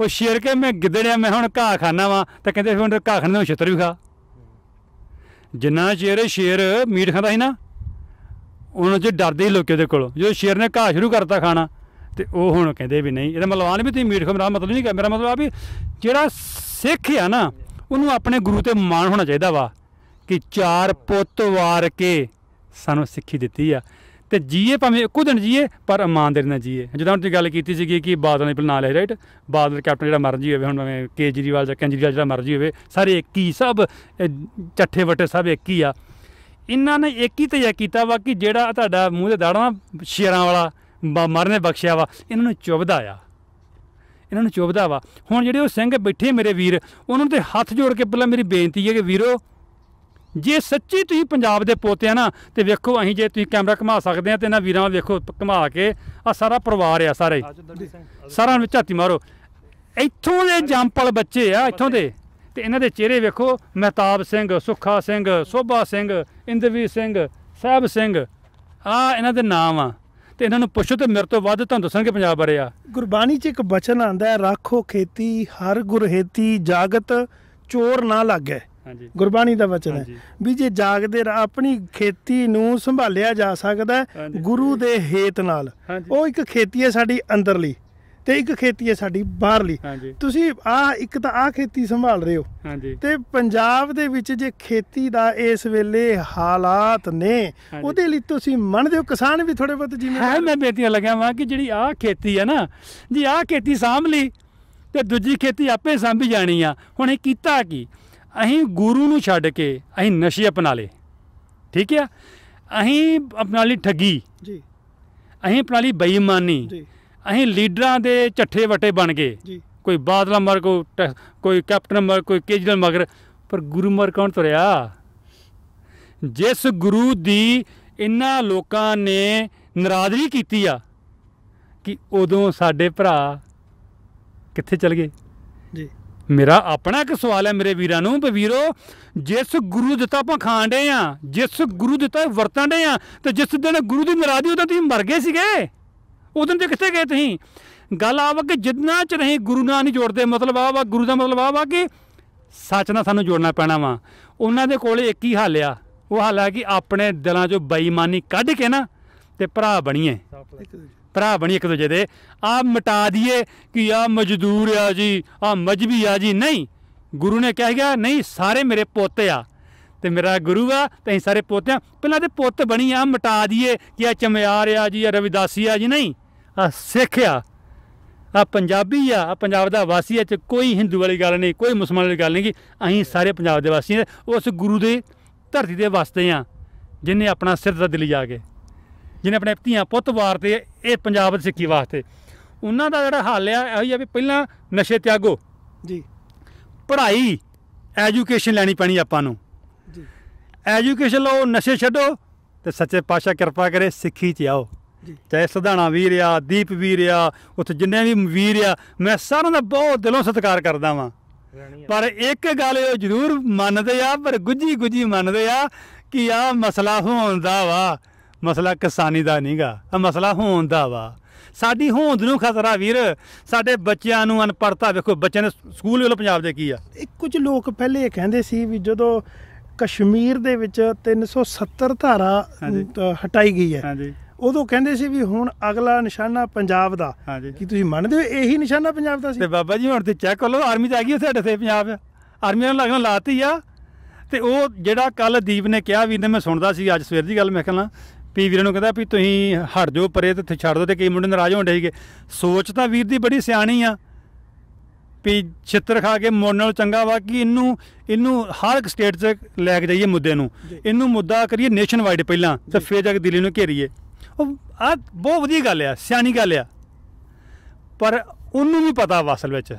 ਉਹ ਸ਼ੇਰ ਕੇ ਮੈਂ ਗਿੱਦੜਿਆ ਮੈਂ ਹੁਣ ਘਾਹ ਖਾਣਾ ਵਾ ਤਾਂ ਕਹਿੰਦੇ ਫਿਰ ਹੁਣ ਘਾਹ ਖਾਣੇ ਨੂੰ ਛਤਰ ਵੀ ਖਾ ਜਿੰਨਾ ਚਿਹਰੇ ਸ਼ੇਰ ਮੀਟ ਖਾਂਦਾ ਸੀ ਨਾ ਉਹਨਾਂ ਚ ਡਰਦੇ ਹੀ ਲੋਕੇ ਦੇ ਕੋਲ ਜੋ ਸ਼ੇਰ ਨੇ ਘਾਹ ਸ਼ੁਰੂ ਕਰਤਾ ਖਾਣਾ ਤੇ ਉਹ ਹੁਣ ਕਹਿੰਦੇ ਵੀ ਨਹੀਂ ਇਹਦਾ ਮਲਵਾਨ ਵੀ ਤੁਸੀਂ ਮੀਟ ਖਾਂ ਮੇਰਾ ਮਤਲਬ ਨਹੀਂ ਕਿ ਮੇਰਾ ਮਤਲਬ ਆ ਵੀ ਜਿਹੜਾ ਸਿੱਖ ਆ ਨਾ ਉਹਨੂੰ ਆਪਣੇ ਗੁਰੂ ਤੇ ਮਾਣ ਹੋਣਾ ਚਾਹੀਦਾ ਵਾ ਕਿ ਚਾਰ ਪੁੱਤ ਵਾਰ ਕੇ ਸਾਨੂੰ ਸਿੱਖੀ ਦਿੱਤੀ ਆ ਤੇ ਜੀਏ ਭਾਵੇਂ ਇੱਕੋ ਦਿਨ ਜੀਏ ਪਰ ਇਮਾਨਦਾਰੀ ਨਾਲ ਜੀਏ ਜਦੋਂ ਤੁਸੀਂ ਗੱਲ ਕੀਤੀ ਸੀਗੀ ਕਿ ਬਾਦਲ ਦੇ ਨਾਲ ਲਿਆ ਰਾਈਟ ਬਾਦਲ ਦਾ ਕੈਪਟਨ ਜਿਹੜਾ ਮਰਜੀ ਹੋਵੇ ਹੁਣ ਭਾਵੇਂ ਕੇਜਰੀਵਾਲ ਜਾਂ ਕੰਜਰੀਵਾਲ ਜਿਹੜਾ ਮਰਜੀ ਹੋਵੇ ਸਾਰੇ ਇੱਕ ਹੀ ਸਭ ਚੱਠੇ ਵਟੇ ਸਭ ਇੱਕ ਹੀ ਆ ਇਹਨਾਂ ਨੇ ਇੱਕ ਹੀ ਤਿਆ ਕੀਤਾ ਵਾ ਕਿ ਜਿਹੜਾ ਤੁਹਾਡਾ ਮੂੰਹ ਤੇ ਦਾੜਾ ਸ਼ੇਰਾਂ ਵਾਲਾ ਮਰਨੇ ਬਖਸ਼ਿਆ ਵਾ ਇਹਨਾਂ ਨੂੰ ਚੁਬਦਾ ਆ ਇਹਨਾਂ ਨੂੰ ਚੁਬਦਾ ਵਾ ਹੁਣ ਜਿਹੜੇ ਉਹ ਸਿੰਘ ਬੈਠੇ ਮੇਰੇ ਵੀਰ ਉਹਨਾਂ ਤੇ ਹੱਥ ਜੋੜ ਕੇ ਪਹਿਲਾਂ ਮੇਰੀ ਬੇਨਤੀ ਹੈ ਕਿ ਵੀਰੋ ਜੇ ਸੱਚੀ ਤੁਸੀਂ ਪੰਜਾਬ ਦੇ ਪੋਤੇ ਆ ਨਾ ਤੇ ਵੇਖੋ ਅਸੀਂ ਜੇ ਤੁਸੀਂ ਕੈਮਰਾ ਘੁਮਾ ਸਕਦੇ ਆ ਤੇ ਇਹਨਾਂ ਵੀਰਾਂ ਵੇਖੋ ਘੁਮਾ ਕੇ ਆ ਸਾਰਾ ਪਰਿਵਾਰ ਆ ਸਾਰੇ ਸਾਰਾ ਵਿੱਚ ਝਾਤੀ ਮਾਰੋ ਇੱਥੋਂ ਦੇ ਜੰਪਲ ਬੱਚੇ ਆ ਇੱਥੋਂ ਦੇ ਤੇ ਇਹਨਾਂ ਦੇ ਚਿਹਰੇ ਵੇਖੋ ਮਹਿਤਾਬ ਸਿੰਘ ਸੁਖਾ ਸਿੰਘ ਸੋਭਾ ਸਿੰਘ ਇੰਦਵੀਰ ਸਿੰਘ ਸਾਹਿਬ ਸਿੰਘ ਆ ਇਹਨਾਂ ਦੇ ਨਾਮ ਆ ਤੇ ਇਹਨਾਂ ਨੂੰ ਪੁੱਛੋ ਤੇ ਮੇਰੇ ਤੋਂ ਵੱਧ ਤੁਹਾਨੂੰ ਦੱਸਣਗੇ ਪੰਜਾਬ ਬਾਰੇ ਆ ਗੁਰਬਾਣੀ 'ਚ ਇੱਕ ਬਚਨ ਆਂਦਾ ਹੈ ਖੇਤੀ ਹਰ ਗੁਰਹੇਤੀ ਜਾਗਤ ਚੋਰ ਨਾ ਲੱਗੇ ਗੁਰਬਾਣੀ ਦਾ ਵਚਨ ਹੈ ਵੀ ਜੇ ਜਾਗਦੇ ਆਪਣੀ ਖੇਤੀ ਨੂੰ ਸੰਭਾਲਿਆ ਜਾ ਸਕਦਾ ਗੁਰੂ ਦੇ ਹੇਤ ਨਾਲ ਉਹ ਇੱਕ ਖੇਤੀ ਹੈ ਸਾਡੀ ਅੰਦਰਲੀ ਤੇ ਇੱਕ ਖੇਤੀ ਹੈ ਸਾਡੀ ਬਾਹਰਲੀ ਤੁਸੀਂ ਆ ਇੱਕ ਤਾਂ ਆ ਖੇਤੀ ਸੰਭਾਲ ਰਹੇ ਹੋ ਤੇ ਪੰਜਾਬ ਦੇ ਵਿੱਚ ਜੇ ਖੇਤੀ ਦਾ ਇਸ ਵੇਲੇ ਹਾਲਾਤ ਨੇ ਉਹਦੇ ਲਈ ਤੁਸੀਂ ਮੰਨਦੇ ਹੋ ਕਿਸਾਨ ਵੀ ਥੋੜੇ ਬਹੁਤ ਜਿਵੇਂ ਹੈ ਮੈਂ ਬੇਤੀਆਂ ਲੱਗਿਆ ਵਾਂ ਕਿ ਜਿਹੜੀ ਆ ਖੇਤੀ ਹੈ ਨਾ ਜੀ ਆ ਖੇਤੀ ਸਾਂਭ ਲਈ ਤੇ ਦੂਜੀ ਖੇਤੀ ਆਪੇ ਸਾਂਭੀ ਜਾਣੀ ਆ ਹੁਣ ਇਹ ਕੀਤਾ ਕੀ ਅਸੀਂ ਗੁਰੂ ਨੂੰ ਛੱਡ ਕੇ ਅਸੀਂ ਨਸ਼ੇ ਅਪਣਾ ਲਏ ਠੀਕ ਹੈ ਅਸੀਂ ਆਪਣਾ ਲਈ ਠੱਗੀ ਜੀ ਅਸੀਂ ਆਪਣਾ ਲਈ ਬੇਈਮਾਨੀ ਜੀ ਅਸੀਂ ਲੀਡਰਾਂ ਦੇ ਛੱਠੇ ਵਟੇ ਬਣ ਗਏ ਜੀ ਕੋਈ ਬਾਦਲਾ ਮਰ ਕੋਈ ਕੈਪਟਨ ਮਰ ਕੋਈ ਕੇਜਲ ਮਗਰ ਪਰ ਗੁਰੂ ਮਰ ਕੌਣ ਤੁਰਿਆ ਜਿਸ ਗੁਰੂ ਦੀ ਇਨ੍ਹਾਂ ਲੋਕਾਂ ਨੇ ਨਰਾਜ਼ਗੀ ਕੀਤੀ ਆ ਕਿ ਉਦੋਂ ਸਾਡੇ ਭਰਾ ਕਿੱਥੇ ਚਲ ਗਏ ਜੀ ਮੇਰਾ ਆਪਣਾ ਇੱਕ ਸਵਾਲ ਹੈ ਮੇਰੇ ਵੀਰਾਂ ਨੂੰ ਵੀ ਵੀਰੋ ਜਿਸ ਗੁਰੂ ਦਿੱਤਾ ਆਪਾਂ ਖਾਂਡੇ ਆ ਜਿਸ ਗੁਰੂ ਦਿੱਤਾ ਵਰਤਾਂਡੇ ਆ ਤੇ ਜਿਸ ਦਿਨ ਗੁਰੂ ਦੀ ਨਰਾਦੀ ਉਦੋਂ ਤੁਸੀਂ ਮਰ ਗਏ ਸੀਗੇ ਉਦੋਂ ਤੇ ਕਿੱਥੇ ਗਏ ਤੁਸੀਂ ਗੱਲ ਆਵਾ ਕਿ ਜਿੰਨਾ ਚ ਨਹੀਂ ਗੁਰੂ ਨਾਲ ਨਹੀਂ ਜੋੜਦੇ ਮਤਲਬ ਆ ਵਾ ਗੁਰੂ ਦਾ ਮਤਲਬ ਆ ਵਾ ਕਿ ਸੱਚ ਨਾਲ ਸਾਨੂੰ ਜੋੜਨਾ ਪੈਣਾ ਵਾ ਉਹਨਾਂ ਦੇ ਕੋਲੇ ਇੱਕ ਹੀ ਹੱਲ ਆ ਉਹ ਹੱਲ ਆ ਕਿ ਆਪਣੇ ਦਿਲਾਂ ਚੋਂ ਬੇਈਮਾਨੀ ਕੱਢ ਕੇ ਨਾ ਤੇ ਭਰਾ ਬਣੀਏ ਭਰਾ ਬਣੀ ਇੱਕ ਦੂਜੇ ਦੇ ਆ ਮਿਟਾ ਦਈਏ ਕਿ ਆ ਮਜ਼ਦੂਰ ਆ ਜੀ ਆ ਮਜਬੀ ਆ ਜੀ ਨਹੀਂ ਗੁਰੂ ਨੇ ਕਹਿ ਗਿਆ ਨਹੀਂ ਸਾਰੇ ਮੇਰੇ ਪੁੱਤ ਆ ਤੇ ਮੇਰਾ ਗੁਰੂ ਆ ਤੇ ਅਸੀਂ ਸਾਰੇ ਪੁੱਤ ਆ ਪਹਿਲਾਂ ਤੇ ਪੁੱਤ ਬਣੀ ਆ ਮਿਟਾ ਦਈਏ ਕਿ ਆ ਚਮਿਆਰ ਆ ਜੀ ਆ ਰਵਿਦਾਸੀ ਆ ਜੀ ਨਹੀਂ ਆ ਸਿੱਖ ਆ ਆ ਪੰਜਾਬੀ ਆ ਆ ਪੰਜਾਬ ਦਾ ਵਾਸੀ ਆ ਚ ਕੋਈ ਹਿੰਦੂ ਵਾਲੀ ਗੱਲ ਨਹੀਂ ਕੋਈ ਮੁਸਲਮਾਨ ਵਾਲੀ ਗੱਲ ਨਹੀਂ ਕਿ ਅਸੀਂ ਸਾਰੇ ਪੰਜਾਬ ਦੇ ਵਾਸੀ ਆ ਉਸ ਗੁਰੂ ਦੇ ਧਰਤੀ ਦੇ ਵਸਦੇ ਆ ਜਿਨੇ ਆਪਣਾ ਸਿਰ ਦਿਲ ਜਾ ਕੇ ਜਿਹਨੇ ਆਪਣੇ ਧੀਆਂ ਪੁੱਤ ਵਾਰਤੇ ਇਹ ਪੰਜਾਬ ਦੀ ਸਿੱਖੀ ਵਾਸਤੇ ਉਹਨਾਂ ਦਾ ਜਿਹੜਾ ਹਾਲ ਆ ਇਹੋ ਹੀ ਆ ਵੀ ਪਹਿਲਾਂ ਨਸ਼ੇ ਤਿਆਗੋ ਜੀ ਪੜ੍ਹਾਈ ਐਜੂਕੇਸ਼ਨ ਲੈਣੀ ਪੈਣੀ ਆਪਾਂ ਨੂੰ ਜੀ ਐਜੂਕੇਸ਼ਨ ਲਓ ਨਸ਼ੇ ਛੱਡੋ ਤੇ ਸੱਚੇ ਪਾਤਸ਼ਾਹ ਕਿਰਪਾ ਕਰੇ ਸਿੱਖੀ 'ਚ ਆਓ ਚਾਹੇ ਸਧਾਣਾ ਵੀਰ ਆ ਦੀਪ ਵੀਰ ਆ ਉੱਥੇ ਜਿੰਨੇ ਵੀ ਵੀਰ ਆ ਮੈਂ ਸਾਰਿਆਂ ਦਾ ਬਹੁਤ ਦਿਲੋਂ ਸਤਿਕਾਰ ਕਰਦਾ ਵਾਂ ਪਰ ਇੱਕ ਗੱਲ ਇਹ ਜ਼ਰੂਰ ਮੰਨਦੇ ਆ ਪਰ ਗੁੱਜੀ ਗੁੱਜੀ ਮੰਨਦੇ ਆ ਕਿ ਆ ਮਸਲਾ ਹੋਣ ਦਾ ਵਾ ਮਸਲਾ ਕਿਸਾਨੀ ਦਾ ਨਹੀਂਗਾ ਇਹ ਮਸਲਾ ਹੋਣ ਦਾ ਵਾ ਸਾਡੀ ਹੋਂਦ ਨੂੰ ਖਤਰਾ ਵੀਰ ਸਾਡੇ ਬੱਚਿਆਂ ਨੂੰ ਅਨਪੜਤਾ ਵੇਖੋ ਬੱਚਿਆਂ ਦੇ ਸਕੂਲ ਵੇਲੇ ਪੰਜਾਬ ਦੇ ਕੀ ਆ ਕੁਝ ਲੋਕ ਪਹਿਲੇ ਇਹ ਕਹਿੰਦੇ ਸੀ ਵੀ ਜਦੋਂ ਕਸ਼ਮੀਰ ਦੇ ਵਿੱਚ 370 ਧਾਰਾ ਹਟਾਈ ਗਈ ਹੈ ਹਾਂਜੀ ਉਦੋਂ ਕਹਿੰਦੇ ਸੀ ਵੀ ਹੁਣ ਅਗਲਾ ਨਿਸ਼ਾਨਾ ਪੰਜਾਬ ਦਾ ਕੀ ਤੁਸੀਂ ਮੰਨਦੇ ਹੋ ਇਹੀ ਨਿਸ਼ਾਨਾ ਪੰਜਾਬ ਦਾ ਸੀ ਤੇ ਬਾਬਾ ਜੀ ਹੁਣ ਤੇ ਚੈੱਕ ਕਰ ਲਓ ਆਰਮੀ ਤਾਂ ਆ ਗਈ ਸਾਡੇ ਤੇ ਪੰਜਾਬ ਆਰਮੀਆਂ ਨੂੰ ਲੱਗਣਾ ਲਾਤੀ ਆ ਤੇ ਉਹ ਜਿਹੜਾ ਕੱਲ ਦੀਪ ਨੇ ਕਿਹਾ ਵੀ ਨੇ ਮੈਂ ਸੁਣਦਾ ਸੀ ਅੱਜ ਸਵੇਰ ਦੀ ਗੱਲ ਮੈਂ ਕਹਿੰਦਾ ਵੀ ਵੀਰਾਂ ਨੂੰ ਕਹਿੰਦਾ ਵੀ ਤੁਸੀਂ ਹਟ ਜਾਓ ਪਰੇ ਤੇ ਛੱਡ ਦਿਓ ਤੇ ਕਈ ਮੁੰਡੇ ਨਾਰਾਜ਼ ਹੋਣ ਡੇਗੇ ਸੋਚ ਤਾਂ ਵੀਰ ਦੀ ਬੜੀ ਸਿਆਣੀ ਆ ਵੀ ਛਿੱਤਰ ਖਾ ਕੇ ਮੋੜਨ ਨਾਲ ਚੰਗਾ ਵਾ ਕਿ ਇਹਨੂੰ ਇਹਨੂੰ ਹਰ ਇੱਕ ਸਟੇਟ 'ਚ ਲੈ ਕੇ ਜਾਈਏ ਮੁੱਦੇ ਨੂੰ ਇਹਨੂੰ ਮੁੱਦਾ ਕਰੀਏ ਨੇਸ਼ਨ ਵਾਈਡ ਪਹਿਲਾਂ ਤੇ ਫੇਰ ਜਾ ਕੇ ਦਿੱਲੀ ਨੂੰ ਘੇਰੀਏ ਉਹ ਆ ਬਹੁਤ ਵਧੀਆ ਗੱਲ ਆ ਸਿਆਣੀ ਗੱਲ ਆ ਪਰ ਉਹਨੂੰ ਵੀ ਪਤਾ ਵਾ ਅਸਲ ਵਿੱਚ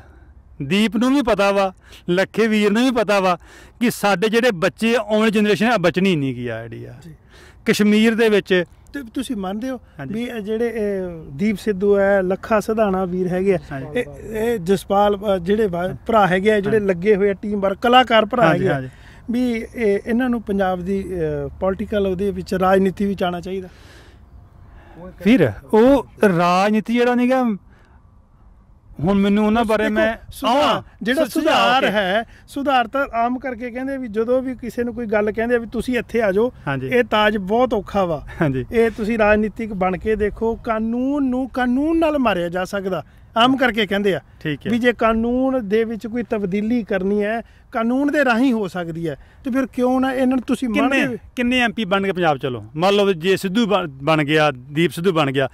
ਦੀਪ ਨੂੰ ਵੀ ਪਤਾ ਵਾ ਲੱਖੇ ਵੀਰ ਨੂੰ ਵੀ ਪਤਾ ਵਾ ਕਿ ਸਾਡੇ ਜਿਹੜੇ ਬੱਚੇ ਆਉਣ ਜਨਰੇਸ਼ਨ ਆ ਬਚਣੀ ਨਹੀਂ ਕੀ ਆ ਜਿਹੜੀ ਆ ਕਸ਼ਮੀਰ ਦੇ ਵਿੱਚ ਤੇ ਤੁਸੀਂ ਮੰਨਦੇ ਹੋ ਵੀ ਜਿਹੜੇ ਦੀਪ ਸਿੱਧੂ ਹੈ ਲੱਖਾ ਸਧਾਣਾ ਵੀਰ ਹੈਗੇ ਆ ਇਹ ਜਸਪਾਲ ਜਿਹੜੇ ਭਰਾ ਹੈਗੇ ਆ ਜਿਹੜੇ ਲੱਗੇ ਹੋਏ ਆ ਟੀਮ ਵਰ ਕਲਾਕਾਰ ਭਰਾ ਹੈਗੇ ਆ ਵੀ ਇਹਨਾਂ ਨੂੰ ਪੰਜਾਬ ਦੀ ਪੋਲਿਟੀਕਲ ਉਹਦੇ ਵਿੱਚ ਰਾਜਨੀਤੀ ਵਿੱਚ ਆਣਾ ਚਾਹੀਦਾ ਫਿਰ ਉਹ ਰਾਜਨੀਤੀ ਜਿਹੜਾ ਨਹੀਂਗਾ ਹੁਣ ਮੈਨੂੰ ਉਹਨਾਂ ਬਾਰੇ ਮੈਂ ਆਵਾਂ ਜਿਹੜਾ ਸੁਧਾਰ ਹੈ ਸੁਧਾਰ ਤਾਂ ਆਮ ਕਰਕੇ ਕਹਿੰਦੇ ਵੀ ਜਦੋਂ ਵੀ ਕਿਸੇ ਨੂੰ ਕੋਈ ਗੱਲ ਕਹਿੰਦੇ ਵੀ ਤੁਸੀਂ ਇੱਥੇ ਆ ਜਾਓ ਇਹ ਤਾਜ ਬਹੁਤ ਔਖਾ ਵਾ ਇਹ ਤੁਸੀਂ ਰਾਜਨੀਤਿਕ ਬਣ ਕੇ ਦੇਖੋ ਕਾਨੂੰਨ ਨੂੰ ਕਾਨੂੰਨ ਨਾਲ ਮਾਰਿਆ ਜਾ ਸਕਦਾ ਆਮ ਕਰਕੇ ਕਹਿੰਦੇ ਆ ਵੀ ਜੇ ਕਾਨੂੰਨ ਦੇ ਵਿੱਚ ਕੋਈ ਤਬਦੀਲੀ ਕਰਨੀ ਹੈ ਕਾਨੂੰਨ ਦੇ ਰਾਹੀਂ ਹੋ ਸਕਦੀ ਹੈ ਤੇ ਫਿਰ ਕਿਉਂ ਨਾ ਇਹਨਾਂ ਨੂੰ ਤੁਸੀਂ ਕਿੰਨੇ ਕਿੰਨੇ ਐਮਪੀ ਬਣ ਗਏ ਪੰਜਾਬ ਚਲੋ ਮੰਨ ਲਓ ਜੇ ਸਿੱਧੂ ਬਣ ਗਿਆ ਦੀਪ ਸਿੱਧੂ ਬਣ ਗਿਆ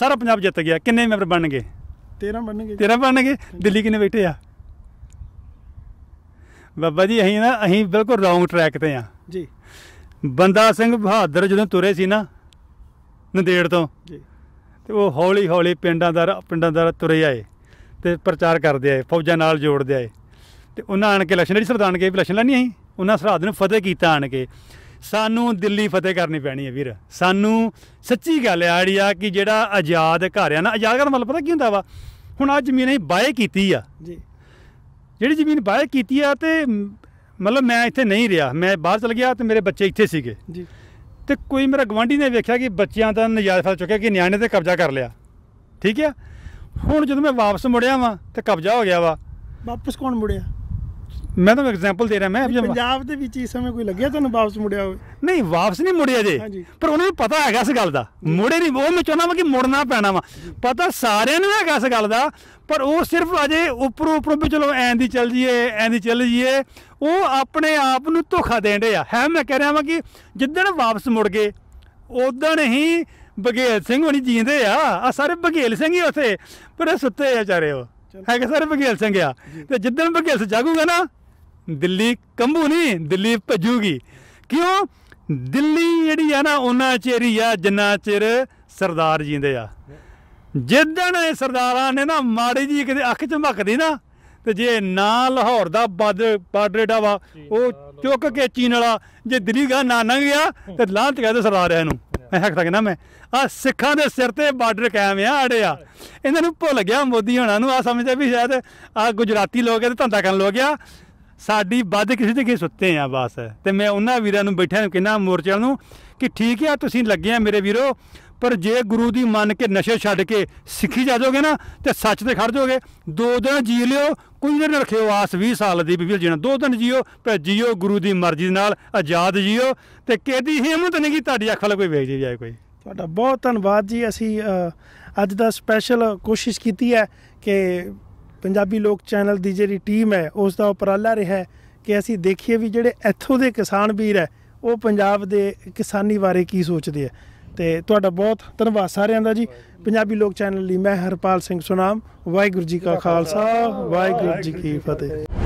ਸਾਰਾ ਪੰਜਾਬ ਜਿੱਤ ਗਿਆ ਕਿੰਨੇ ਮੈਂਬਰ ਬਣ ਗਏ 13 ਬਣਨਗੇ 13 ਬਣਨਗੇ ਦਿੱਲੀ ਕਿਨੇ ਬੈਠੇ ਆ ਬਾਬਾ ਜੀ ਅਸੀਂ ਨਾ ਅਸੀਂ ਬਿਲਕੁਲ ਰੌਂਗ ਟਰੈਕ ਤੇ ਆ ਜੀ ਬੰਦਾ ਸਿੰਘ ਬਹਾਦਰ ਜਦੋਂ ਤੁਰੇ ਸੀ ਨਾ ਨੰਦੇੜ ਤੋਂ ਜੀ ਤੇ ਉਹ ਹੌਲੀ ਹੌਲੀ ਪਿੰਡਾਂ ਦਾ ਪਿੰਡਾਂ ਦਾ ਤੁਰੇ ਆਏ ਤੇ ਪ੍ਰਚਾਰ ਕਰਦੇ ਆਏ ਫੌਜਾਂ ਨਾਲ ਜੋੜਦੇ ਆਏ ਤੇ ਉਹਨਾਂ ਆਣ ਕੇ ਜੀ ਸਰਦਾਨ ਕੇ ਵੀ ਲੈਣੀ ਨਹੀਂ ਆਈ ਉਹਨਾਂ ਸਰਹੱਦ ਨੂੰ ਫਤਿਹ ਕੀਤਾ ਆਣ ਕੇ ਸਾਨੂੰ ਦਿੱਲੀ ਫਤਿਹ ਕਰਨੀ ਪੈਣੀ ਹੈ ਵੀਰ ਸਾਨੂੰ ਸੱਚੀ ਗੱਲ ਆ ਜਿਹੜੀ ਆ ਕਿ ਜਿਹੜਾ ਆਜ਼ਾਦ ਘਰ ਆ ਨਾ ਆਜ਼ਾਦ ਘਰ ਮਤਲਬ ਪਤਾ ਕੀ ਹੁੰਦਾ ਵਾ ਹੁਣ ਆ ਜ਼ਮੀਨ ਹੀ ਬਾਏ ਕੀਤੀ ਆ ਜੀ ਜਿਹੜੀ ਜ਼ਮੀਨ ਬਾਏ ਕੀਤੀ ਆ ਤੇ ਮਤਲਬ ਮੈਂ ਇੱਥੇ ਨਹੀਂ ਰਿਹਾ ਮੈਂ ਬਾਹਰ ਚਲ ਗਿਆ ਤੇ ਮੇਰੇ ਬੱਚੇ ਇੱਥੇ ਸੀਗੇ ਜੀ ਤੇ ਕੋਈ ਮੇਰਾ ਗਵਾਂਢੀ ਨੇ ਵੇਖਿਆ ਕਿ ਬੱਚਿਆਂ ਦਾ ਨਜਾਇਜ਼ ਫਸ ਚੁੱਕਿਆ ਕਿ ਨਿਆਣੇ ਤੇ ਕਬਜ਼ਾ ਕਰ ਲਿਆ ਠੀਕ ਆ ਹੁਣ ਜਦੋਂ ਮੈਂ ਵਾਪਸ ਮੁੜਿਆ ਵਾਂ ਤੇ ਕਬਜ਼ਾ ਹੋ ਗਿਆ ਵਾ ਵਾਪਸ ਕੌਣ ਮੁੜਿਆ ਮੈਂ ਤੁਹਾਨੂੰ ਐਗਜ਼ਾਮਪਲ ਦੇ ਰਿਹਾ ਮੈਂ ਪੰਜਾਬ ਦੇ ਵਿੱਚ ਇਸ ਸਮੇਂ ਕੋਈ ਲੱਗਿਆ ਤੁਹਾਨੂੰ ਵਾਪਸ ਮੁੜਿਆ ਹੋਵੇ ਨਹੀਂ ਵਾਪਸ ਨਹੀਂ ਮੁੜਿਆ ਜੇ ਪਰ ਉਹਨਾਂ ਨੂੰ ਪਤਾ ਹੈਗਾ ਇਸ ਗੱਲ ਦਾ ਮੁੜੇ ਨਹੀਂ ਉਹ ਮੈਂ ਚਾਹੁੰਦਾ ਵਾ ਕਿ ਮੁੜਨਾ ਪੈਣਾ ਵਾ ਪਤਾ ਸਾਰਿਆਂ ਨੂੰ ਹੈਗਾ ਇਸ ਗੱਲ ਦਾ ਪਰ ਉਹ ਸਿਰਫ ਅਜੇ ਉੱਪਰੋਂ ਉੱਪਰੋਂ ਵੀ ਚਲੋ ਐਂ ਦੀ ਚੱਲ ਜੀਏ ਐਂ ਦੀ ਚੱਲ ਜੀਏ ਉਹ ਆਪਣੇ ਆਪ ਨੂੰ ਧੋਖਾ ਦੇਣ ਦੇ ਆ ਹੈ ਮੈਂ ਕਹਿ ਰਿਹਾ ਵਾਂ ਕਿ ਜਿੱਦਣ ਵਾਪਸ ਮੁੜ ਗਏ ਉਦੋਂ ਹੀ ਬਗੇਲ ਸਿੰਘ ਹੁਣੀ ਜੀਂਦੇ ਆ ਆ ਸਾਰੇ ਬਗੇਲ ਸਿੰਘ ਹੀ ਉੱਥੇ ਪਰ ਸੁੱਤੇ ਆ ਚਾਰੇ ਉਹ ਹੈਗੇ ਸਾਰੇ ਬਗੇਲ ਸਿੰਘ ਆ ਤੇ ਜਿੱਦਣ ਬਗੇਲ ਸਿੰਘ ਜਾਗੂਗਾ ਨਾ ਦਿੱਲੀ ਕੰਬੂ ਨਹੀਂ ਦਿੱਲੀ ਭਜੂਗੀ ਕਿਉਂ ਦਿੱਲੀ ਜਿਹੜੀ ਆ ਨਾ ਉਹਨਾਂ ਚੇਰੀ ਆ ਜਿੰਨਾ ਚਿਰ ਸਰਦਾਰ ਜਿੰਦੇ ਆ ਜਿੱਦਣ ਇਹ ਸਰਦਾਰਾਂ ਨੇ ਨਾ ਮਾੜੀ ਜੀ ਕਿਤੇ ਅੱਖ ਝਮਕਦੀ ਨਾ ਤੇ ਜੇ ਨਾ ਲਾਹੌਰ ਦਾ ਬਾਰਡਰ ਵਾ ਉਹ ਚੁੱਕ ਕੇ ਚੀਨ ਵਾਲਾ ਜੇ ਦਿੱਲੀ ਦਾ ਨਾ ਨੰਗ ਗਿਆ ਤੇ ਲਾਂਤ ਕਹਦੇ ਸਰਦਾਰ ਇਹਨੂੰ ਮੈਂ ਹੱਕ ਤਾਂ ਕਹਿੰਦਾ ਮੈਂ ਆ ਸਿੱਖਾਂ ਦੇ ਸਿਰ ਤੇ ਬਾਰਡਰ ਕਾਇਮ ਆ ਅੜਿਆ ਇਹਨਾਂ ਨੂੰ ਭੁੱਲ ਗਿਆ ਮੋਦੀ ਹੋਣਾ ਨੂੰ ਆ ਸਮਝਦੇ ਵੀ ਸ਼ਾਇਦ ਆ ਗੁਜਰਾਤੀ ਲੋਕ ਇਹ ਧੰਦਾ ਕਰਨ ਲੋਕ ਆ ਸਾਡੀ ਵੱਧ ਕਿਸੇ ਦੇ ਕੇ ਸੁੱਤੇ ਆ ਬਸ ਤੇ ਮੈਂ ਉਹਨਾਂ ਵੀਰਾਂ ਨੂੰ ਬੈਠਿਆਂ ਨੂੰ ਕਿੰਨਾ ਮੋਰਚਲ ਨੂੰ ਕਿ ਠੀਕ ਆ ਤੁਸੀਂ ਲੱਗੇ ਆ ਮੇਰੇ ਵੀਰੋ ਪਰ ਜੇ ਗੁਰੂ ਦੀ ਮੰਨ ਕੇ ਨਸ਼ੇ ਛੱਡ ਕੇ ਸਿੱਖੀ ਜਾ ਨਾ ਤੇ ਸੱਚ ਤੇ ਖੜ ਜਾਓਗੇ ਦੋ ਦਿਨ ਜੀ ਲਿਓ ਕੋਈ ਨਾ ਰੱਖਿਓ ਆਸ 20 ਸਾਲ ਦੀ ਬੀਬੀ ਜੀਣਾ ਦੋ ਦਿਨ ਜੀਓ ਪਰ ਜੀਓ ਗੁਰੂ ਦੀ ਮਰਜ਼ੀ ਨਾਲ ਆਜ਼ਾਦ ਜੀਓ ਤੇ ਕਿਹਦੀ ਹਿੰਮਤ ਨਹੀਂ ਕਿ ਤੁਹਾਡੀ ਅੱਖ ਵੱਲ ਕੋਈ ਵੇਖ ਜਾਏ ਕੋਈ ਤੁਹਾਡਾ ਬਹੁਤ ਧੰਨਵਾਦ ਜੀ ਅਸੀਂ ਅੱਜ ਦਾ ਸਪੈਸ਼ਲ ਕੋਸ਼ਿਸ਼ ਕੀਤੀ ਹੈ ਕਿ ਪੰਜਾਬੀ ਲੋਕ ਚੈਨਲ ਦੀ ਜਿਹੜੀ ਟੀਮ ਹੈ ਉਸ ਦਾ ਉਪਰਾਲਾ ਰਿਹਾ ਹੈ ਕਿ ਅਸੀਂ ਦੇਖੀਏ ਵੀ ਜਿਹੜੇ ਇੱਥੋਂ ਦੇ ਕਿਸਾਨ ਵੀਰ ਹੈ ਉਹ ਪੰਜਾਬ ਦੇ ਕਿਸਾਨੀ ਬਾਰੇ ਕੀ ਸੋਚਦੇ ਆ ਤੇ ਤੁਹਾਡਾ ਬਹੁਤ ਧੰਨਵਾਦ ਸਾਰਿਆਂ ਦਾ ਜੀ ਪੰਜਾਬੀ ਲੋਕ ਚੈਨਲ ਲਈ ਮੈਂ ਹਰਪਾਲ ਸਿੰਘ ਸੁਨਾਮ ਵਾਹਿਗੁਰੂ ਜੀ ਕਾ ਖਾਲਸਾ ਵਾਹਿਗੁਰੂ ਜੀ ਕੀ ਫਤਿਹ